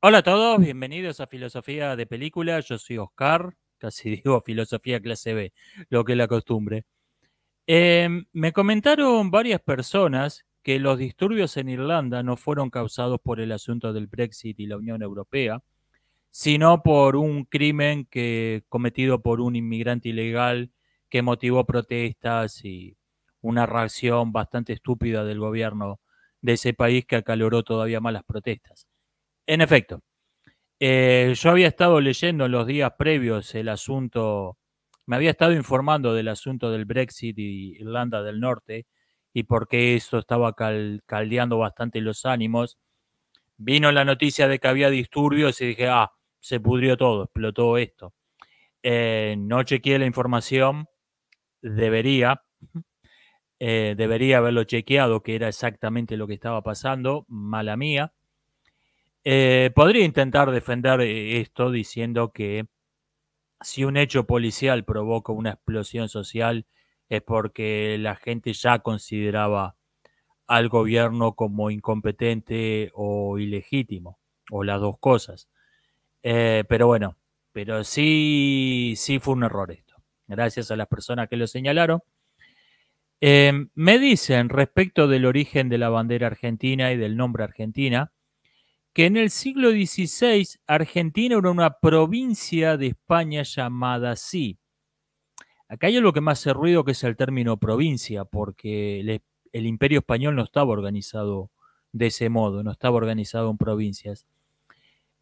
Hola a todos, bienvenidos a Filosofía de Película. Yo soy Oscar, casi digo Filosofía Clase B, lo que es la costumbre. Em, me comentaron varias personas que los disturbios en Irlanda no fueron causados por el asunto del Brexit y la Unión Europea, sino por un crimen que, cometido por un inmigrante ilegal que motivó protestas y una reacción bastante estúpida del gobierno de ese país que acaloró todavía más las protestas. En efecto, eh, yo había estado leyendo los días previos el asunto, me había estado informando del asunto del Brexit y Irlanda del Norte y por qué eso estaba caldeando bastante los ánimos. Vino la noticia de que había disturbios y dije, ah, se pudrió todo, explotó esto. Eh, no chequeé la información, debería, eh, debería haberlo chequeado, que era exactamente lo que estaba pasando, mala mía. Eh, podría intentar defender eh, esto diciendo que si un hecho policial provoca una explosión social es porque la gente ya consideraba al gobierno como incompetente o ilegítimo, o las dos cosas. Eh, pero bueno, pero sí, sí fue un error esto, gracias a las personas que lo señalaron. me dicen respecto del origen de la bandera argentina y del nombre argentina, que en el siglo XVI Argentina era una provincia de España llamada así. Acá hay lo que más hace ruido, que es el término provincia, porque el, imperio español no estaba organizado de ese modo, no estaba organizado en provincias.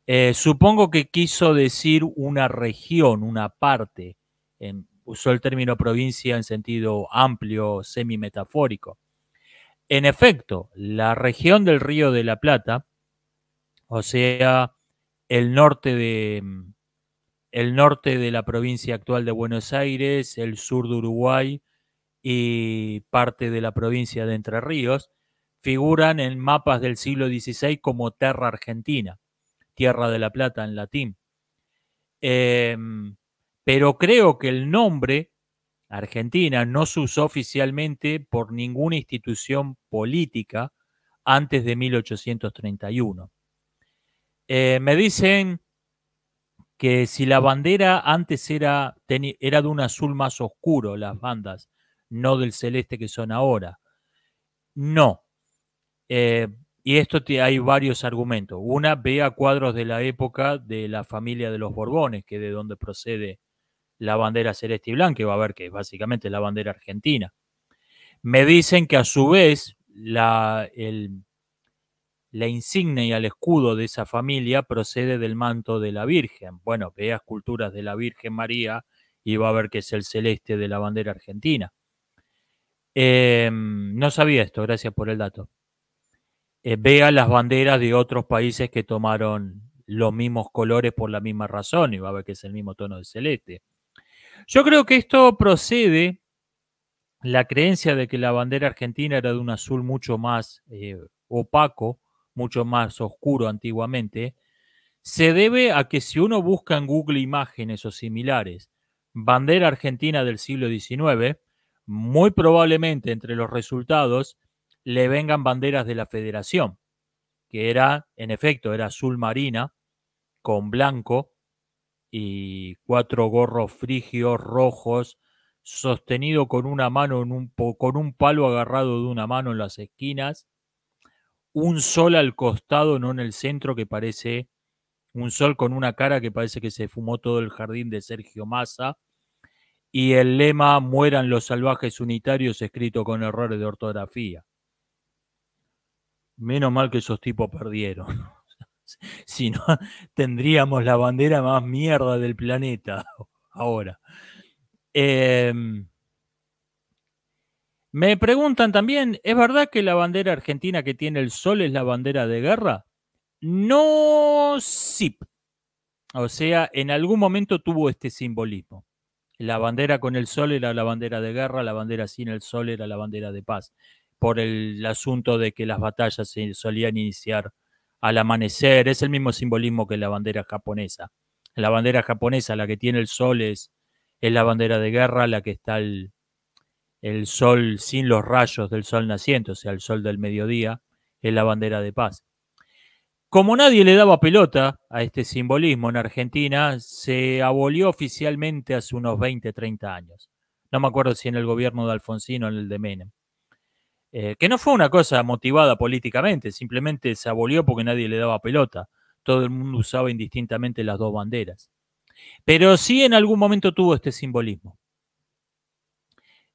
Eh, supongo que quiso decir una región, una parte. usó el término provincia en sentido amplio, semi-metafórico. En efecto, la región del Río de la Plata, o sea, el norte de, el norte de la provincia actual de Buenos Aires, el sur de Uruguay y parte de la provincia de Entre Ríos, figuran en mapas del siglo XVI como Terra Argentina, Tierra de la Plata en latín. Em, pero creo que el nombre Argentina no se usó oficialmente por ninguna institución política antes de 1831. Eh, me dicen que si la bandera antes era, era de un azul más oscuro, las bandas, no del celeste que son ahora. No. Eh, y esto hay varios argumentos. Una, vea cuadros de la época de la familia de los Borbones, que de donde procede la bandera celeste y blanca, va a ver que es básicamente la bandera argentina. Me dicen que a su vez la, el, la insignia y el escudo de esa familia procede del manto de la Virgen. Bueno, vea esculturas de la Virgen María y va a ver que es el celeste de la bandera argentina. Em, no sabía esto, gracias por el dato. Eh, vea las banderas de otros países que tomaron los mismos colores por la misma razón y va a ver que es el mismo tono de celeste. Yo creo que esto procede la creencia de que la bandera argentina era de un azul mucho más eh, opaco mucho más oscuro antiguamente, se debe a que si uno busca en Google imágenes o similares, bandera argentina del siglo XIX, muy probablemente entre los resultados le vengan banderas de la Federación, que era, en efecto, era azul marina, con blanco y cuatro gorros frigios rojos, sostenido con una mano en un, con un palo agarrado de una mano en las esquinas un sol al costado, no en el centro, que parece un sol con una cara que parece que se fumó todo el jardín de Sergio Massa. Y el lema Mueran los salvajes unitarios escrito con errores de ortografía. Menos mal que esos tipos perdieron. si no, tendríamos la bandera más mierda del planeta ahora. Eh, me preguntan también, ¿es verdad que la bandera argentina que tiene el sol es la bandera de guerra? No, sí. O sea, en algún momento tuvo este simbolismo. La bandera con el sol era la bandera de guerra, la bandera sin el sol era la bandera de paz, por el asunto de que las batallas se solían iniciar al amanecer, es el mismo simbolismo que la bandera japonesa. La bandera japonesa, la que tiene el sol, es, es la bandera de guerra, la que está el, el sol sin los rayos del sol naciente, o sea, el sol del mediodía, es la bandera de paz. Como nadie le daba pelota a este simbolismo en Argentina, se abolió oficialmente hace unos 20, 30 años. No me acuerdo si en el gobierno de Alfonsino o en el de Menem. Eh, que no fue una cosa motivada políticamente, simplemente se abolió porque nadie le daba pelota. Todo el mundo usaba indistintamente las dos banderas. Pero sí en algún momento tuvo este simbolismo.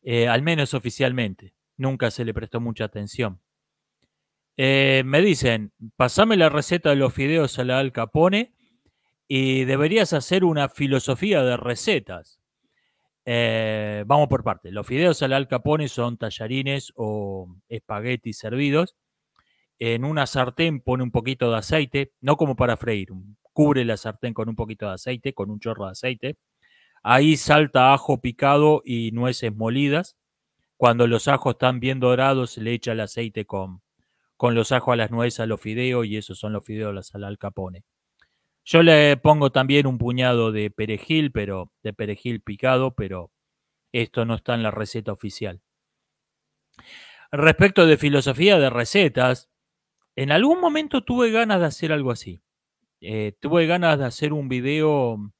Eh, al menos oficialmente. Nunca se le prestó mucha atención. Eh, me dicen, pasame la receta de los fideos a la Al Capone y deberías hacer una filosofía de recetas. Eh, vamos por parte. Los fideos al Al Capone son tallarines o espaguetis servidos. En una sartén pone un poquito de aceite, no como para freír, cubre la sartén con un poquito de aceite, con un chorro de aceite. Ahí salta ajo picado y nueces molidas. Cuando los ajos están bien dorados, se le echa el aceite con, con los ajos a las nueces, a los fideos, y esos son los fideos a la capone. Yo le pongo también un puñado de perejil, pero de perejil picado, pero esto no está en la receta oficial. Respecto de filosofía de recetas, en algún momento tuve ganas de hacer algo así. Eh, tuve ganas de hacer un video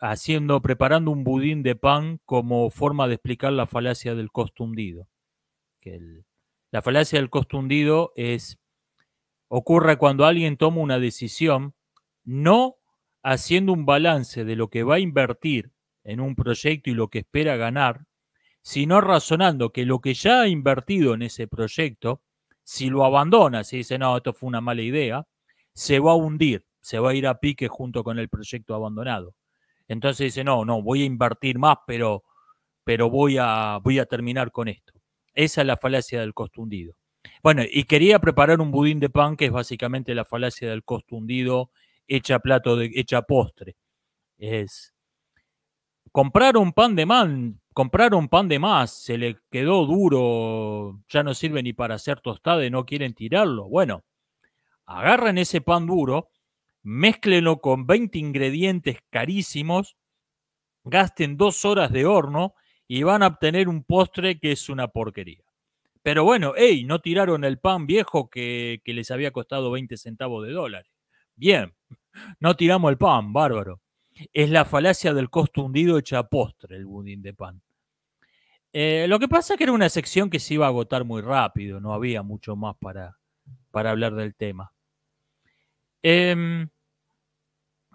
haciendo, preparando un budín de pan como forma de explicar la falacia del costo hundido. la falacia del costo hundido es, ocurre cuando alguien toma una decisión, no haciendo un balance de lo que va a invertir en un proyecto y lo que espera ganar, sino razonando que lo que ya ha invertido en ese proyecto, si lo abandona, si dice, no, esto fue una mala idea, se va a hundir, se va a ir a pique junto con el proyecto abandonado. Entonces dice, no, no, voy a invertir más, pero, pero voy, a, voy a terminar con esto. Esa es la falacia del costundido Bueno, y quería preparar un budín de pan, que es básicamente la falacia del costundido hecha plato, hecha postre. Es comprar un pan de man, comprar un pan de más, se le quedó duro, ya no sirve ni para hacer tostada y no quieren tirarlo. Bueno, agarran ese pan duro, mézclenlo con 20 ingredientes carísimos, gasten dos horas de horno y van a obtener un postre que es una porquería. Pero bueno, hey, no tiraron el pan viejo que, les había costado 20 centavos de dólares. Bien, no tiramos el pan, bárbaro. Es la falacia del costo hundido hecha postre, el budín de pan. Eh, lo que pasa es que era una sección que se iba a agotar muy rápido, no había mucho más para, para hablar del tema. Em,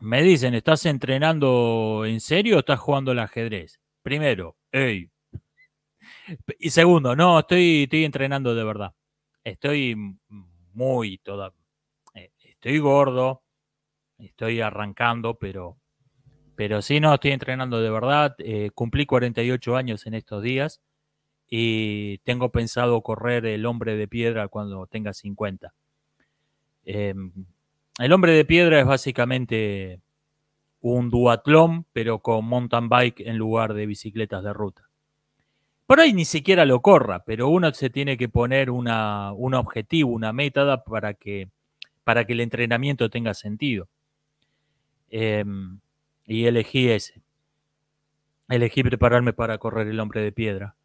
me dicen, ¿estás entrenando en serio o estás jugando al ajedrez? Primero, ey. Y segundo, no, estoy, estoy entrenando de verdad. Estoy muy toda. Eh, estoy gordo, estoy arrancando, pero, pero sí, no, estoy entrenando de verdad. Eh, cumplí 48 años en estos días y tengo pensado correr el hombre de piedra cuando tenga 50. El hombre de piedra es básicamente un duatlón, pero con mountain bike en lugar de bicicletas de ruta. Por ahí ni siquiera lo corra, pero uno se tiene que poner un objetivo, una meta para que, para que el entrenamiento tenga sentido. Em, y elegí ese. Elegí prepararme para correr el hombre de piedra.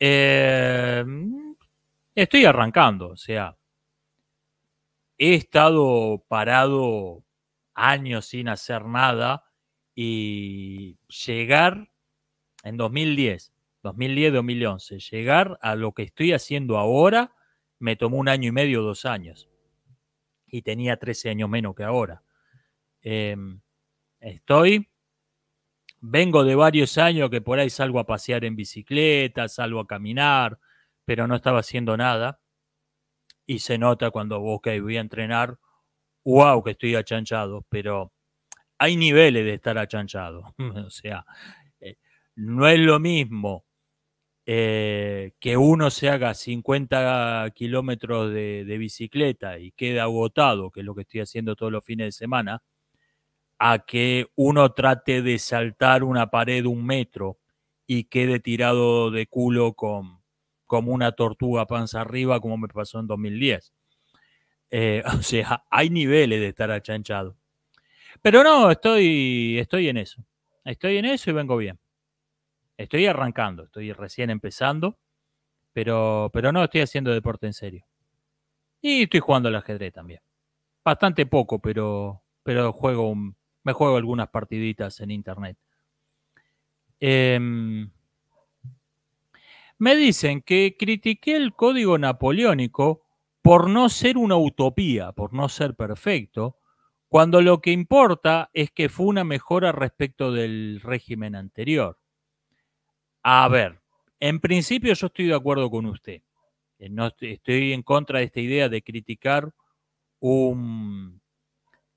Em, estoy arrancando, o sea, he estado parado años sin hacer nada y llegar en 2010, 2010-2011, llegar a lo que estoy haciendo ahora me tomó un año y medio, dos años. Y tenía 13 años menos que ahora. Em, estoy, vengo de varios años que por ahí salgo a pasear en bicicleta, salgo a caminar, pero no estaba haciendo nada y se nota cuando, y voy a entrenar, wow, que estoy achanchado, pero hay niveles de estar achanchado. o sea, eh, no es lo mismo eh, que uno se haga 50 kilómetros de, de, bicicleta y quede agotado, que es lo que estoy haciendo todos los fines de semana, a que uno trate de saltar una pared un metro y quede tirado de culo con como una tortuga panza arriba, como me pasó en 2010. Eh, o sea, hay niveles de estar achanchado. Pero no, estoy, estoy en eso. Estoy en eso y vengo bien. Estoy arrancando, estoy recién empezando, pero, pero no estoy haciendo deporte en serio. Y estoy jugando al ajedrez también. Bastante poco, pero, pero juego, me juego algunas partiditas en internet. Eh, me dicen que critiqué el código napoleónico por no ser una utopía, por no ser perfecto, cuando lo que importa es que fue una mejora respecto del régimen anterior. A ver, en principio yo estoy de acuerdo con usted. Eh, no estoy en contra de esta idea de criticar un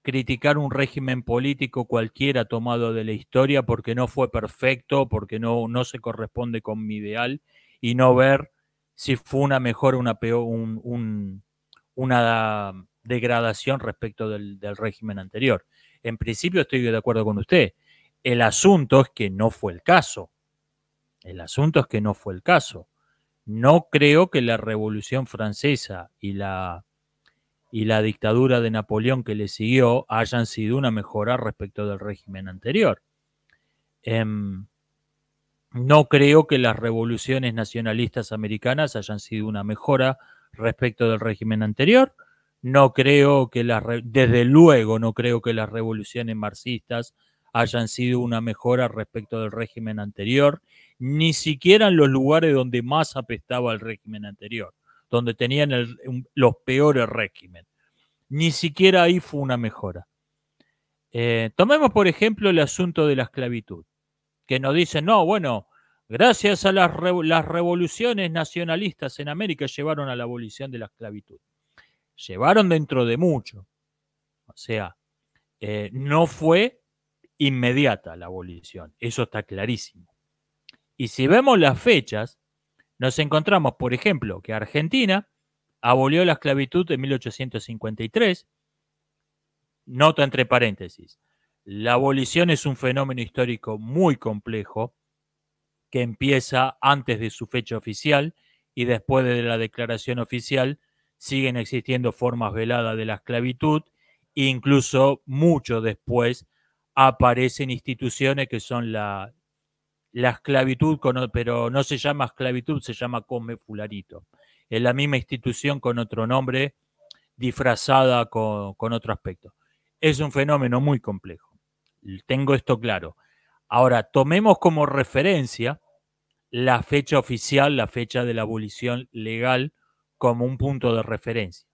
criticar un régimen político cualquiera tomado de la historia porque no fue perfecto, porque no, no se corresponde con mi ideal y no ver si fue una o una peor, una degradación respecto del, régimen anterior. En principio estoy de acuerdo con usted. El asunto es que no fue el caso. El asunto es que no fue el caso. No creo que la Revolución Francesa y la, y la dictadura de Napoleón que le siguió hayan sido una mejora respecto del régimen anterior. Em, no creo que las revoluciones nacionalistas americanas hayan sido una mejora respecto del régimen anterior. No creo que las, desde luego, no creo que las revoluciones marxistas hayan sido una mejora respecto del régimen anterior, ni siquiera en los lugares donde más apestaba el régimen anterior, donde tenían los peores regímenes. Ni siquiera ahí fue una mejora. Eh, tomemos, por ejemplo, el asunto de la esclavitud que nos dicen, no, bueno, gracias a las, revoluciones nacionalistas en América llevaron a la abolición de la esclavitud. Llevaron dentro de mucho. O sea, eh, no fue inmediata la abolición, eso está clarísimo. Y si vemos las fechas, nos encontramos, por ejemplo, que Argentina abolió la esclavitud en 1853, nota entre paréntesis, la abolición es un fenómeno histórico muy complejo que empieza antes de su fecha oficial y después de la declaración oficial siguen existiendo formas veladas de la esclavitud e incluso mucho después aparecen instituciones que son la, esclavitud, con, pero no se llama esclavitud, se llama come Fularito. Es la misma institución con otro nombre, disfrazada con otro aspecto. Es un fenómeno muy complejo. Tengo esto claro. Ahora, tomemos como referencia la fecha oficial, la fecha de la abolición legal, como un punto de referencia,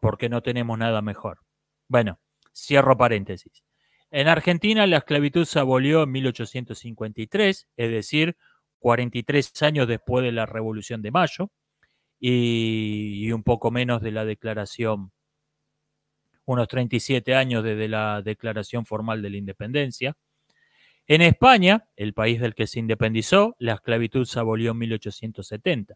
porque no tenemos nada mejor. Bueno, cierro paréntesis. En Argentina la esclavitud se abolió en 1853, es decir, 43 años después de la Revolución de Mayo y, un poco menos de la declaración unos 37 años desde la declaración formal de la independencia. En España, el país del que se independizó, la esclavitud se abolió en 1870.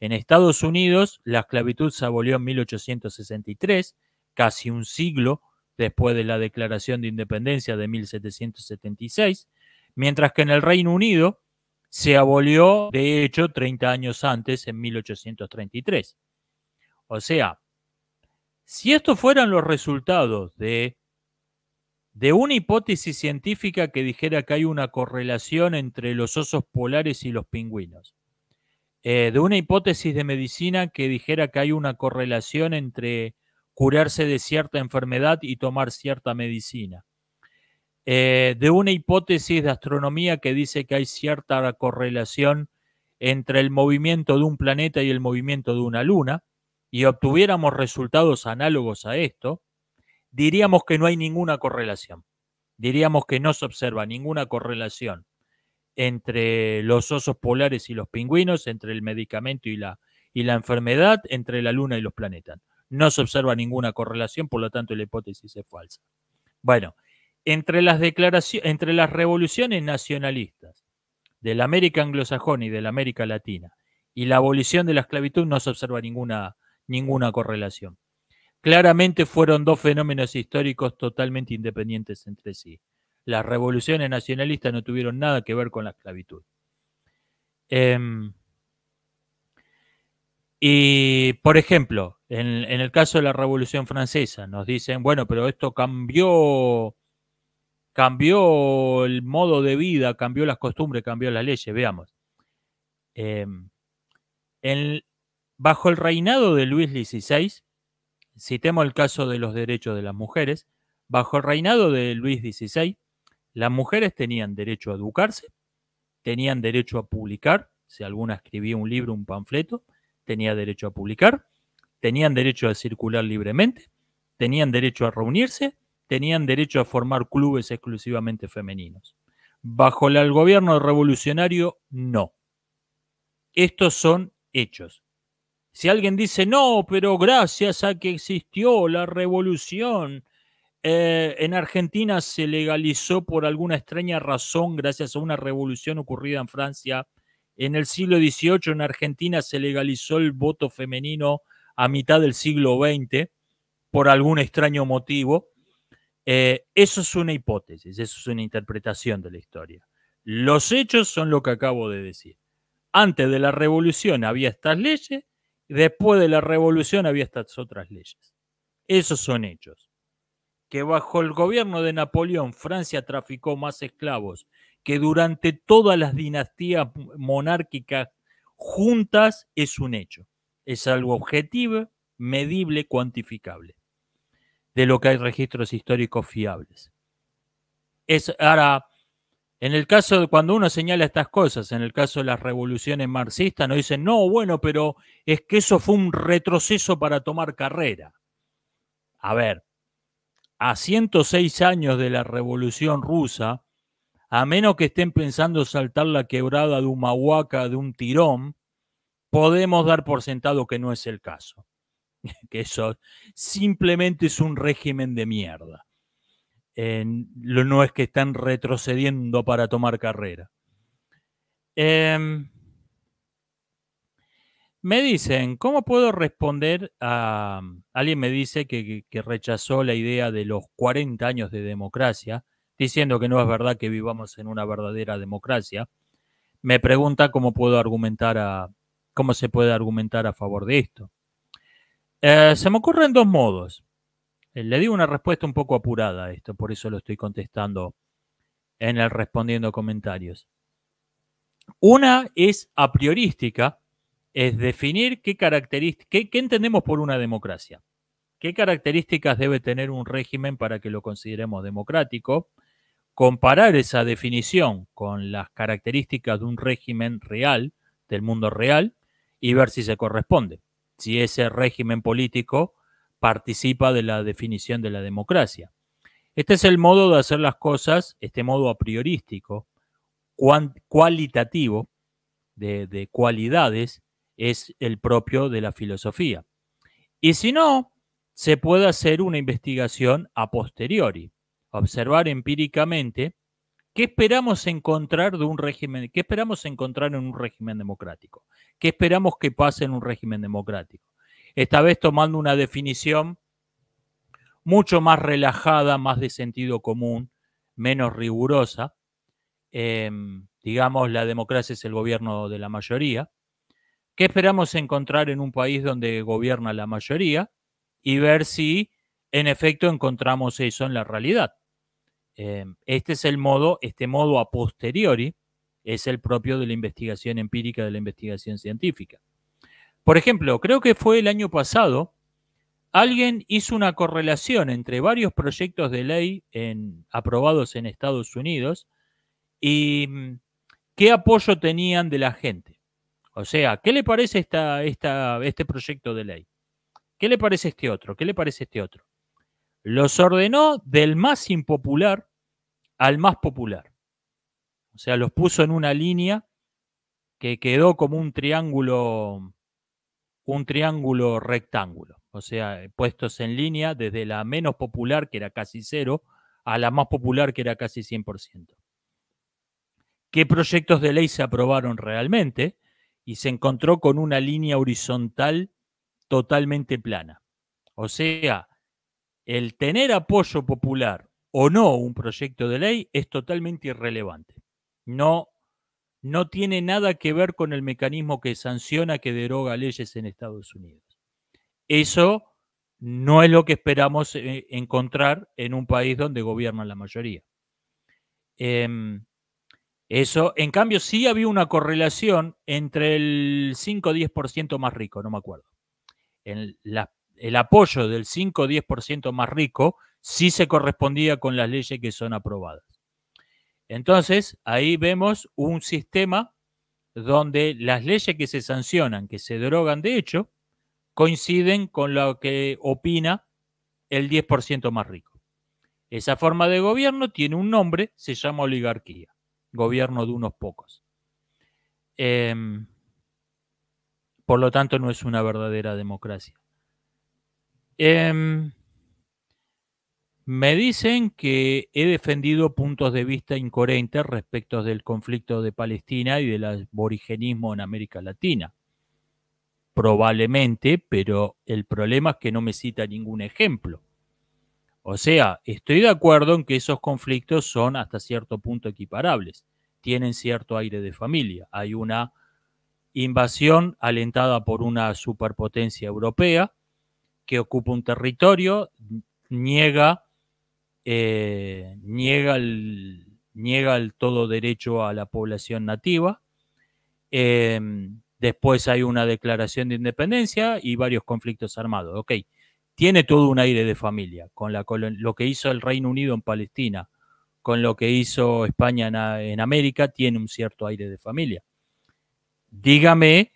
En Estados Unidos, la esclavitud se abolió en 1863, casi un siglo después de la Declaración de Independencia de 1776, mientras que en el Reino Unido se abolió, de hecho, 30 años antes, en 1833. O sea, si estos fueran los resultados de, de una hipótesis científica que dijera que hay una correlación entre los osos polares y los pingüinos, eh, de una hipótesis de medicina que dijera que hay una correlación entre curarse de cierta enfermedad y tomar cierta medicina, eh, de una hipótesis de astronomía que dice que hay cierta correlación entre el movimiento de un planeta y el movimiento de una luna, y obtuviéramos resultados análogos a esto, diríamos que no hay ninguna correlación. Diríamos que no se observa ninguna correlación entre los osos polares y los pingüinos, entre el medicamento y la, y la enfermedad, entre la luna y los planetas. No se observa ninguna correlación, por lo tanto la hipótesis es falsa. Bueno, entre las, entre las revoluciones nacionalistas de la América anglosajona y de la América latina y la abolición de la esclavitud no se observa ninguna ninguna correlación. Claramente fueron dos fenómenos históricos totalmente independientes entre sí. Las revoluciones nacionalistas no tuvieron nada que ver con la esclavitud. Em, y, por ejemplo, en, el caso de la Revolución Francesa, nos dicen, bueno, pero esto cambió, cambió el modo de vida, cambió las costumbres, cambió las leyes. Veamos. Em, en, Bajo el reinado de Luis XVI, citemos el caso de los derechos de las mujeres, bajo el reinado de Luis XVI, las mujeres tenían derecho a educarse, tenían derecho a publicar, si alguna escribía un libro, un panfleto, tenía derecho a publicar, tenían derecho a circular libremente, tenían derecho a reunirse, tenían derecho a formar clubes exclusivamente femeninos. Bajo el gobierno revolucionario, no. Estos son hechos. Si alguien dice, no, pero gracias a que existió la revolución, eh, en Argentina se legalizó por alguna extraña razón, gracias a una revolución ocurrida en Francia. En el siglo XVIII en Argentina se legalizó el voto femenino a mitad del siglo XX, por algún extraño motivo. Eh, eso es una hipótesis, eso es una interpretación de la historia. Los hechos son lo que acabo de decir. Antes de la revolución había estas leyes Después de la revolución había estas otras leyes. Esos son hechos. Que bajo el gobierno de Napoleón Francia traficó más esclavos que durante todas las dinastías monárquicas juntas es un hecho. Es algo objetivo, medible, cuantificable. De lo que hay registros históricos fiables. Es ahora en el caso de cuando uno señala estas cosas, en el caso de las revoluciones marxistas, nos dicen, no, bueno, pero es que eso fue un retroceso para tomar carrera. A ver, a 106 años de la revolución rusa, a menos que estén pensando saltar la quebrada de una huaca, de un tirón, podemos dar por sentado que no es el caso. que eso simplemente es un régimen de mierda no es que están retrocediendo para tomar carrera. Em, me dicen, ¿cómo puedo responder a... Alguien me dice que, rechazó la idea de los 40 años de democracia, diciendo que no es verdad que vivamos en una verdadera democracia. Me pregunta cómo puedo argumentar a... cómo se puede argumentar a favor de esto. Eh, se me ocurren dos modos. Eh, le digo una respuesta un poco apurada a esto, por eso lo estoy contestando en el respondiendo comentarios. Una es a priorística, es definir qué características, qué entendemos por una democracia, qué características debe tener un régimen para que lo consideremos democrático, comparar esa definición con las características de un régimen real, del mundo real, y ver si se corresponde, si ese régimen político participa de la definición de la democracia. Este es el modo de hacer las cosas, este modo a priorístico, cualitativo, de, cualidades, es el propio de la filosofía. Y si no, se puede hacer una investigación a posteriori, observar empíricamente qué esperamos encontrar de un régimen, qué esperamos encontrar en un régimen democrático, qué esperamos que pase en un régimen democrático esta vez tomando una definición mucho más relajada, más de sentido común, menos rigurosa. Em, digamos, la democracia es el gobierno de la mayoría. ¿Qué esperamos encontrar en un país donde gobierna la mayoría? Y ver si en efecto encontramos eso en la realidad. Em, este es el modo, este modo a posteriori es el propio de la investigación empírica, de la investigación científica. Por ejemplo, creo que fue el año pasado, alguien hizo una correlación entre varios proyectos de ley aprobados en Estados Unidos y mm, qué apoyo tenían de la gente. O sea, ¿qué le parece esta, esta, este proyecto de ley? ¿Qué le parece este otro? ¿Qué le parece este otro? Los ordenó del más impopular al más popular. O sea, los puso en una línea que quedó como un triángulo un triángulo rectángulo, o sea, eh, puestos en línea desde la menos popular, que era casi cero, a la más popular, que era casi 100%. ¿Qué proyectos de ley se aprobaron realmente? Y se encontró con una línea horizontal totalmente plana. O sea, el tener apoyo popular o no un proyecto de ley es totalmente irrelevante. No no tiene nada que ver con el mecanismo que sanciona, que deroga leyes en Estados Unidos. Eso no es lo que esperamos eh, encontrar en un país donde gobierna la mayoría. Em, eso, en cambio, sí había una correlación entre el 5 o 10% más rico, no me acuerdo. El, el apoyo del 5 o 10% más rico sí se correspondía con las leyes que son aprobadas. Entonces, ahí vemos un sistema donde las leyes que se sancionan, que se drogan de hecho, coinciden con lo que opina el 10% más rico. Esa forma de gobierno tiene un nombre, se llama oligarquía, gobierno de unos pocos. Em, por lo tanto, no es una verdadera democracia. Em, me dicen que he defendido puntos de vista incoherentes respecto del conflicto de Palestina y del aborigenismo en América Latina. Probablemente, pero el problema es que no me cita ningún ejemplo. O sea, estoy de acuerdo en que esos conflictos son hasta cierto punto equiparables, tienen cierto aire de familia. Hay una invasión alentada por una superpotencia europea que ocupa un territorio, niega eh, niega, el, niega el todo derecho a la población nativa. Eh, después hay una declaración de independencia y varios conflictos armados. tiene todo un aire de familia con lo que hizo el Reino Unido en Palestina, con lo que hizo España en América, tiene un cierto aire de familia. Dígame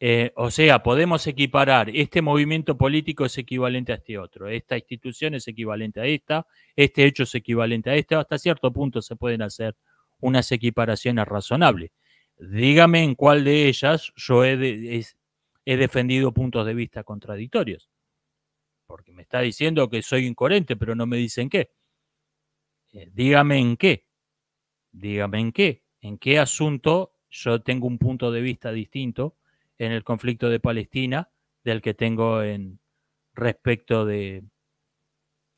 eh, o sea, podemos equiparar, este movimiento político es equivalente a este otro, esta institución es equivalente a esta, este hecho es equivalente a este, hasta cierto punto se pueden hacer unas equiparaciones razonables. Dígame en cuál de ellas yo he, defendido puntos de vista contradictorios, porque me está diciendo que soy incoherente, pero no me dicen qué. Eh, dígame en qué, dígame en qué, en qué asunto yo tengo un punto de vista distinto en el conflicto de Palestina del que tengo en respecto de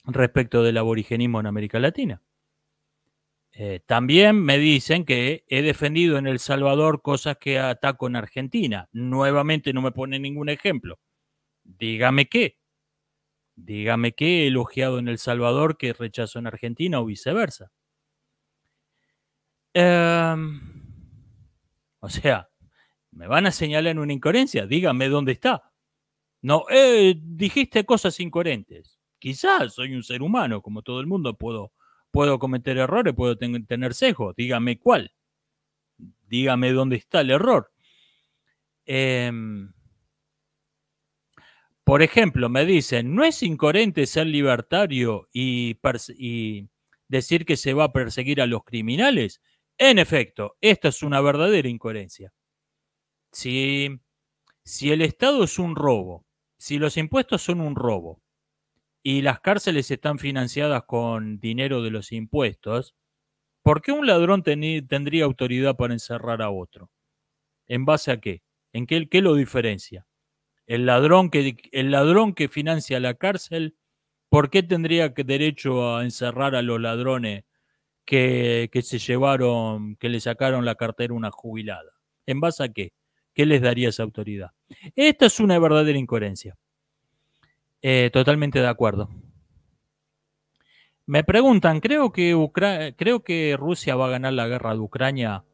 respecto del aborigenismo en América Latina. Eh, también me dicen que he defendido en El Salvador cosas que ataco en Argentina. Nuevamente no me pone ningún ejemplo. Dígame qué. Dígame qué he elogiado en El Salvador que rechazo en Argentina o viceversa. Em, o sea, me van a señalar una incoherencia, dígame dónde está. No, eh, dijiste cosas incoherentes. Quizás soy un ser humano, como todo el mundo, puedo, puedo cometer errores, puedo tener sesgo. dígame cuál. Dígame dónde está el error. Em, por ejemplo, me dicen, ¿no es incoherente ser libertario y, decir que se va a perseguir a los criminales? En efecto, esta es una verdadera incoherencia. Si, si el Estado es un robo, si los impuestos son un robo y las cárceles están financiadas con dinero de los impuestos, ¿por qué un ladrón tendría autoridad para encerrar a otro? ¿En base a qué? ¿En qué, lo diferencia? El ladrón, que, el ladrón que financia la cárcel, ¿por qué tendría que derecho a encerrar a los ladrones que, que se llevaron, que le sacaron la cartera una jubilada? ¿En base a qué? ¿Qué les daría esa autoridad? Esta es una verdadera incoherencia. Eh, totalmente de acuerdo. Me preguntan, creo que, creo que Rusia va a ganar la guerra de Ucrania,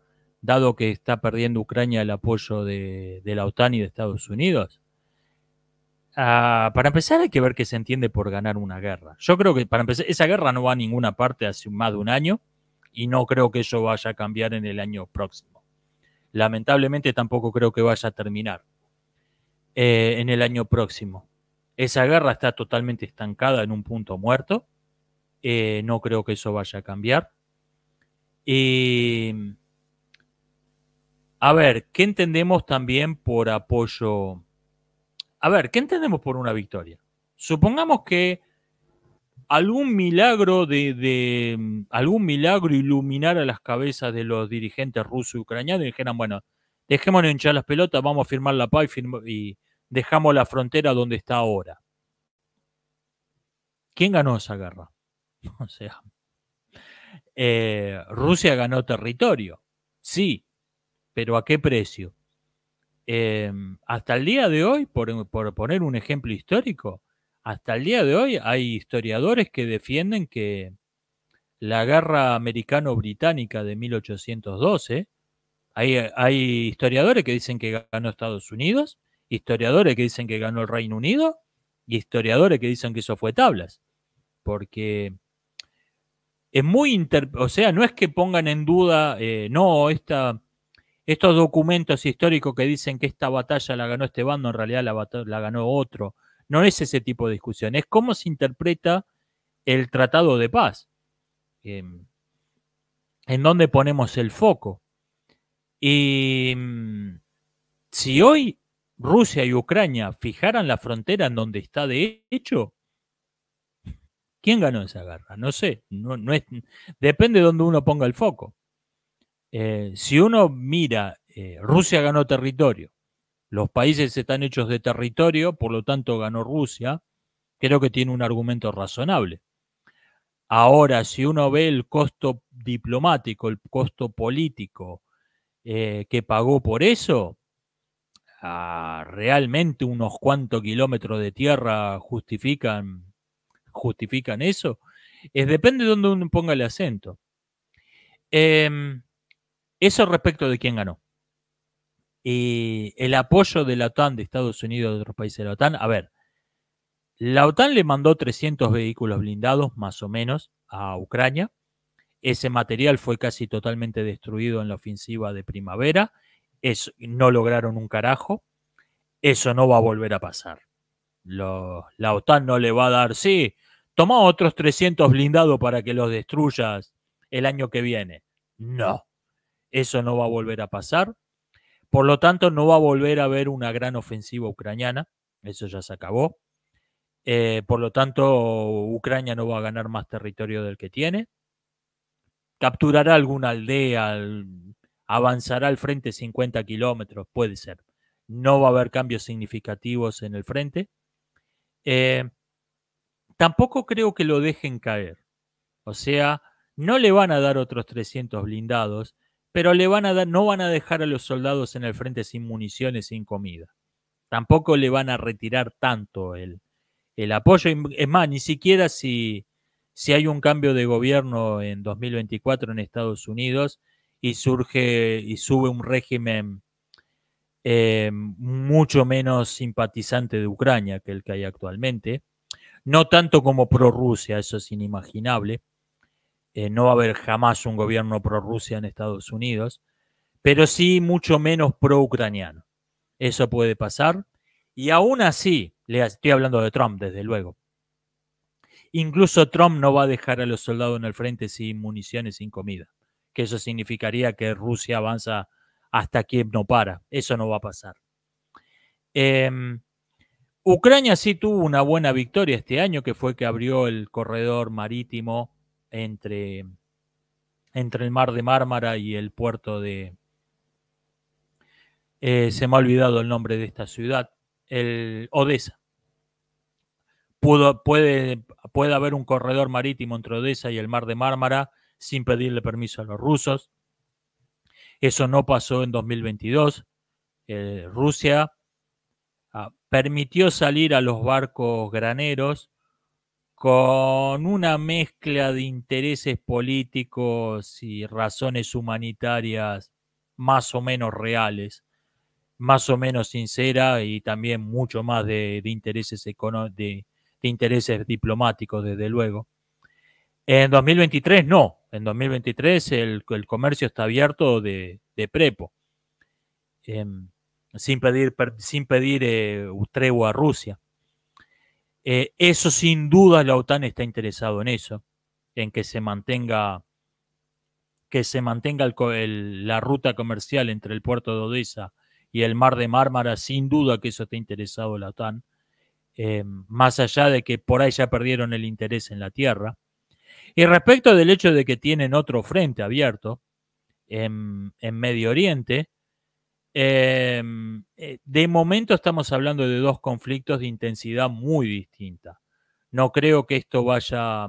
dado que está perdiendo Ucrania el apoyo de, la OTAN y de Estados Unidos. Ah, para empezar hay que ver qué se entiende por ganar una guerra. Yo creo que para empezar, esa guerra no va a ninguna parte hace más de un año y no creo que eso vaya a cambiar en el año próximo lamentablemente tampoco creo que vaya a terminar eh, en el año próximo. Esa guerra está totalmente estancada en un punto muerto. Eh, no creo que eso vaya a cambiar. a ver, ¿qué entendemos también por apoyo? A ver, ¿qué entendemos por una victoria? Supongamos que algún milagro de, algún milagro iluminara las cabezas de los dirigentes rusos y ucranianos y dijeran, bueno, dejémonos hinchar las pelotas, vamos a firmar la paz y, dejamos la frontera donde está ahora. ¿Quién ganó esa guerra? O sea, eh, Rusia ganó territorio, sí, pero ¿a qué precio? Eh, hasta el día de hoy, por poner un ejemplo histórico, hasta el día de hoy hay historiadores que defienden que la guerra americano-británica de 1812, hay, historiadores que dicen que ganó Estados Unidos, historiadores que dicen que ganó el Reino Unido y historiadores que dicen que eso fue tablas, porque es muy, inter o sea, no es que pongan en duda, eh, no, esta, estos documentos históricos que dicen que esta batalla la ganó este bando, en realidad la, la ganó otro, no es ese tipo de discusión, es cómo se interpreta el tratado de paz, em, en dónde ponemos el foco. Y em, si hoy Rusia y Ucrania fijaran la frontera en donde está de hecho, ¿quién ganó esa guerra? No sé, no, es, depende de dónde uno ponga el foco. Eh, si uno mira, eh, Rusia ganó territorio, los países están hechos de territorio, por lo tanto ganó Rusia. Creo que tiene un argumento razonable. Ahora, si uno ve el costo diplomático, el costo político eh, que pagó por eso, realmente unos cuantos kilómetros de tierra justifican, eso. Es, depende de dónde uno ponga el acento. Em, eso respecto de quién ganó. Y el apoyo de la OTAN, de Estados Unidos, de otros países de la OTAN. A ver, la OTAN le mandó 300 vehículos blindados, más o menos, a Ucrania. Ese material fue casi totalmente destruido en la ofensiva de primavera. no lograron un carajo. Eso no va a volver a pasar. la OTAN no le va a dar, sí, toma otros 300 blindados para que los destruyas el año que viene. No, eso no va a volver a pasar. Por lo tanto, no va a volver a haber una gran ofensiva ucraniana. Eso ya se acabó. Eh, por lo tanto, Ucrania no va a ganar más territorio del que tiene. Capturará alguna aldea, avanzará al frente 50 kilómetros, puede ser. No va a haber cambios significativos en el frente. Eh, tampoco creo que lo dejen caer. O sea, no le van a dar otros 300 blindados pero le van a no van a dejar a los soldados en el frente sin municiones, sin comida. Tampoco le van a retirar tanto el, apoyo. Es más, ni siquiera si, si hay un cambio de gobierno en 2024 en Estados Unidos y surge y sube un régimen eh, mucho menos simpatizante de Ucrania que el que hay actualmente. No tanto como Rusia, eso es inimaginable, eh, no va a haber jamás un gobierno pro-Rusia en Estados Unidos, pero sí mucho menos pro-ucraniano. Eso puede pasar. Y aún así, le estoy hablando de Trump, desde luego. Incluso Trump no va a dejar a los soldados en el frente sin municiones, sin comida, que eso significaría que Rusia avanza hasta Kiev no para. Eso no va a pasar. Em, Ucrania sí tuvo una buena victoria este año, que fue que abrió el corredor marítimo entre, el mar de Mármara y el puerto de... Eh, se me ha olvidado el nombre de esta ciudad, el Odessa. Pudo, puede, haber un corredor marítimo entre Odessa y el mar de Mármara sin pedirle permiso a los rusos. Eso no pasó en 2022. Eh, Rusia ah, permitió salir a los barcos graneros con una mezcla de intereses políticos y razones humanitarias más o menos reales, más o menos sincera y también mucho más de, intereses, de, de intereses diplomáticos, desde luego. En 2023 no, en 2023 el, comercio está abierto de, prepo, em, sin pedir, sin pedir eh, a Rusia. Eh, eso sin duda la OTAN está interesado en eso, en que se mantenga que se mantenga la ruta comercial entre el puerto de Odessa y el mar de Mármara, sin duda que eso está interesado la OTAN, eh, más allá de que por ahí ya perdieron el interés en la tierra. Y respecto del hecho de que tienen otro frente abierto em, en Medio Oriente, Em, eh, de momento estamos hablando de dos conflictos de intensidad muy distinta. No creo que esto vaya,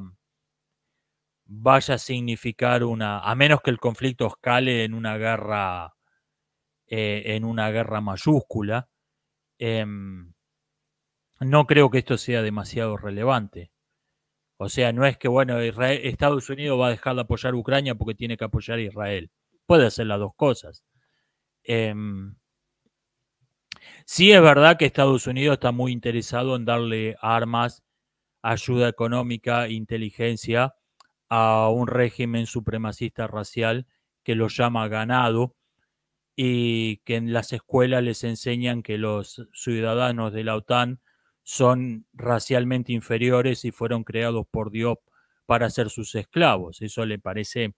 vaya a significar una, a menos que el conflicto escale en una guerra, eh, en una guerra mayúscula. Em, no creo que esto sea demasiado relevante. O sea, no es que, bueno, Estados Unidos va a dejar de apoyar a Ucrania porque tiene que apoyar a Israel. Puede hacer las dos cosas. Em, sí es verdad que Estados Unidos está muy interesado en darle armas, ayuda económica, inteligencia a un régimen supremacista racial que lo llama ganado y que en las escuelas les enseñan que los ciudadanos de la OTAN son racialmente inferiores y fueron creados por Dios para ser sus esclavos. Eso le parece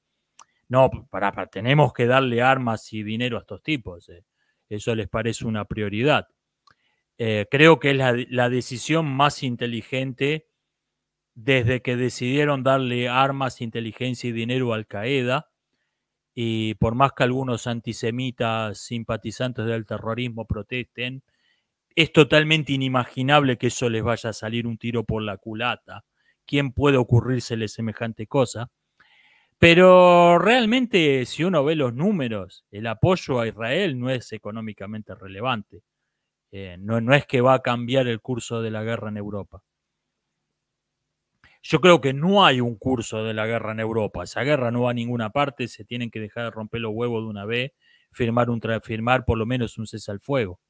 no, para, tenemos que darle armas y dinero a estos tipos. Eh. Eso les parece una prioridad. Eh, creo que es la, la, decisión más inteligente desde que decidieron darle armas, inteligencia y dinero a Al Qaeda. Y por más que algunos antisemitas simpatizantes del terrorismo protesten, es totalmente inimaginable que eso les vaya a salir un tiro por la culata. ¿Quién puede ocurrírsele semejante cosa? Pero realmente, si uno ve los números, el apoyo a Israel no es económicamente relevante. Eh, no, es que va a cambiar el curso de la guerra en Europa. Yo creo que no hay un curso de la guerra en Europa. Esa guerra no va a ninguna parte, se tienen que dejar de romper los huevos de una vez, firmar, un firmar por lo menos un cese al fuego.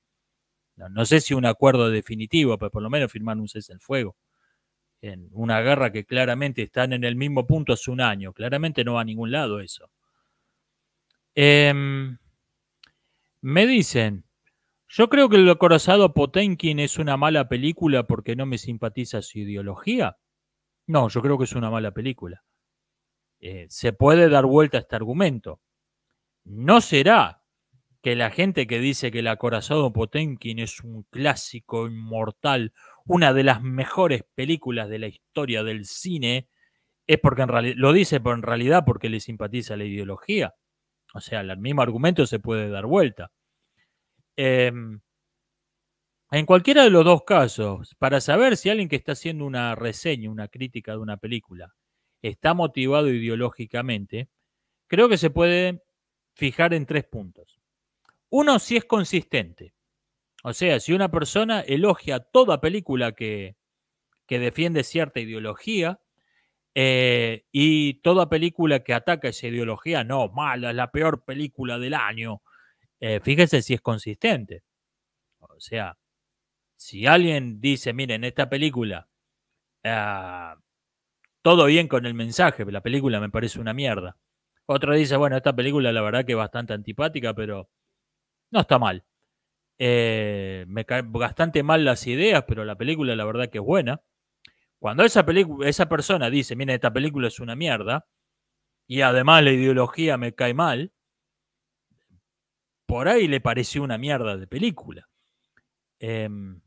No, no, sé si un acuerdo definitivo, pero por lo menos firmar un cese al fuego en una guerra que claramente están en el mismo punto hace un año. Claramente no va a ningún lado eso. Em, me dicen, yo creo que El Acorazado Potemkin es una mala película porque no me simpatiza su ideología. No, yo creo que es una mala película. Eh, se puede dar vuelta a este argumento. ¿No será que la gente que dice que El Acorazado Potemkin es un clásico inmortal, una de las mejores películas de la historia del cine, es porque en realidad, lo dice pero en realidad porque le simpatiza la ideología. O sea, el mismo argumento se puede dar vuelta. Em, en cualquiera de los dos casos, para saber si alguien que está haciendo una reseña, una crítica de una película, está motivado ideológicamente, creo que se puede fijar en tres puntos. Uno, si es consistente. O sea, si una persona elogia toda película que, defiende cierta ideología eh, y toda película que ataca esa ideología, no, mala, es la peor película del año, eh, fíjese si es consistente. O sea, si alguien dice, miren, esta película, ah, todo bien con el mensaje, la película me parece una mierda. Otra dice, bueno, esta película la verdad que es bastante antipática, pero no está mal. Eh, me caen bastante mal las ideas, pero la película la verdad que es buena. Cuando esa, esa persona dice, mira esta película es una mierda, y además la ideología me cae mal, por ahí le pareció una mierda de película. Em,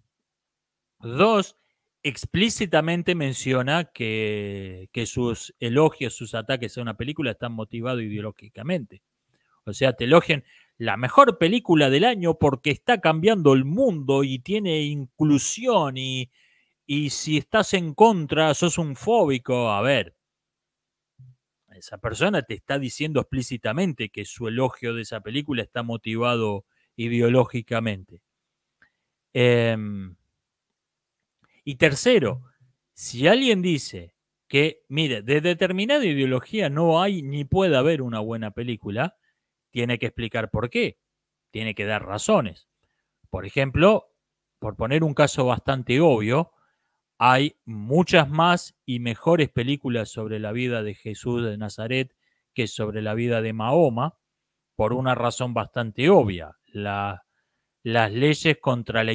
dos, explícitamente menciona que, que, sus elogios, sus ataques a una película están motivados ideológicamente. O sea, te elogian, la mejor película del año porque está cambiando el mundo y tiene inclusión y, si estás en contra sos un fóbico. A ver, esa persona te está diciendo explícitamente que su elogio de esa película está motivado ideológicamente. Em, y tercero, si alguien dice que, mire, de determinada ideología no hay ni puede haber una buena película, tiene que explicar por qué, tiene que dar razones. Por ejemplo, por poner un caso bastante obvio, hay muchas más y mejores películas sobre la vida de Jesús de Nazaret que sobre la vida de Mahoma, por una razón bastante obvia. las leyes contra la,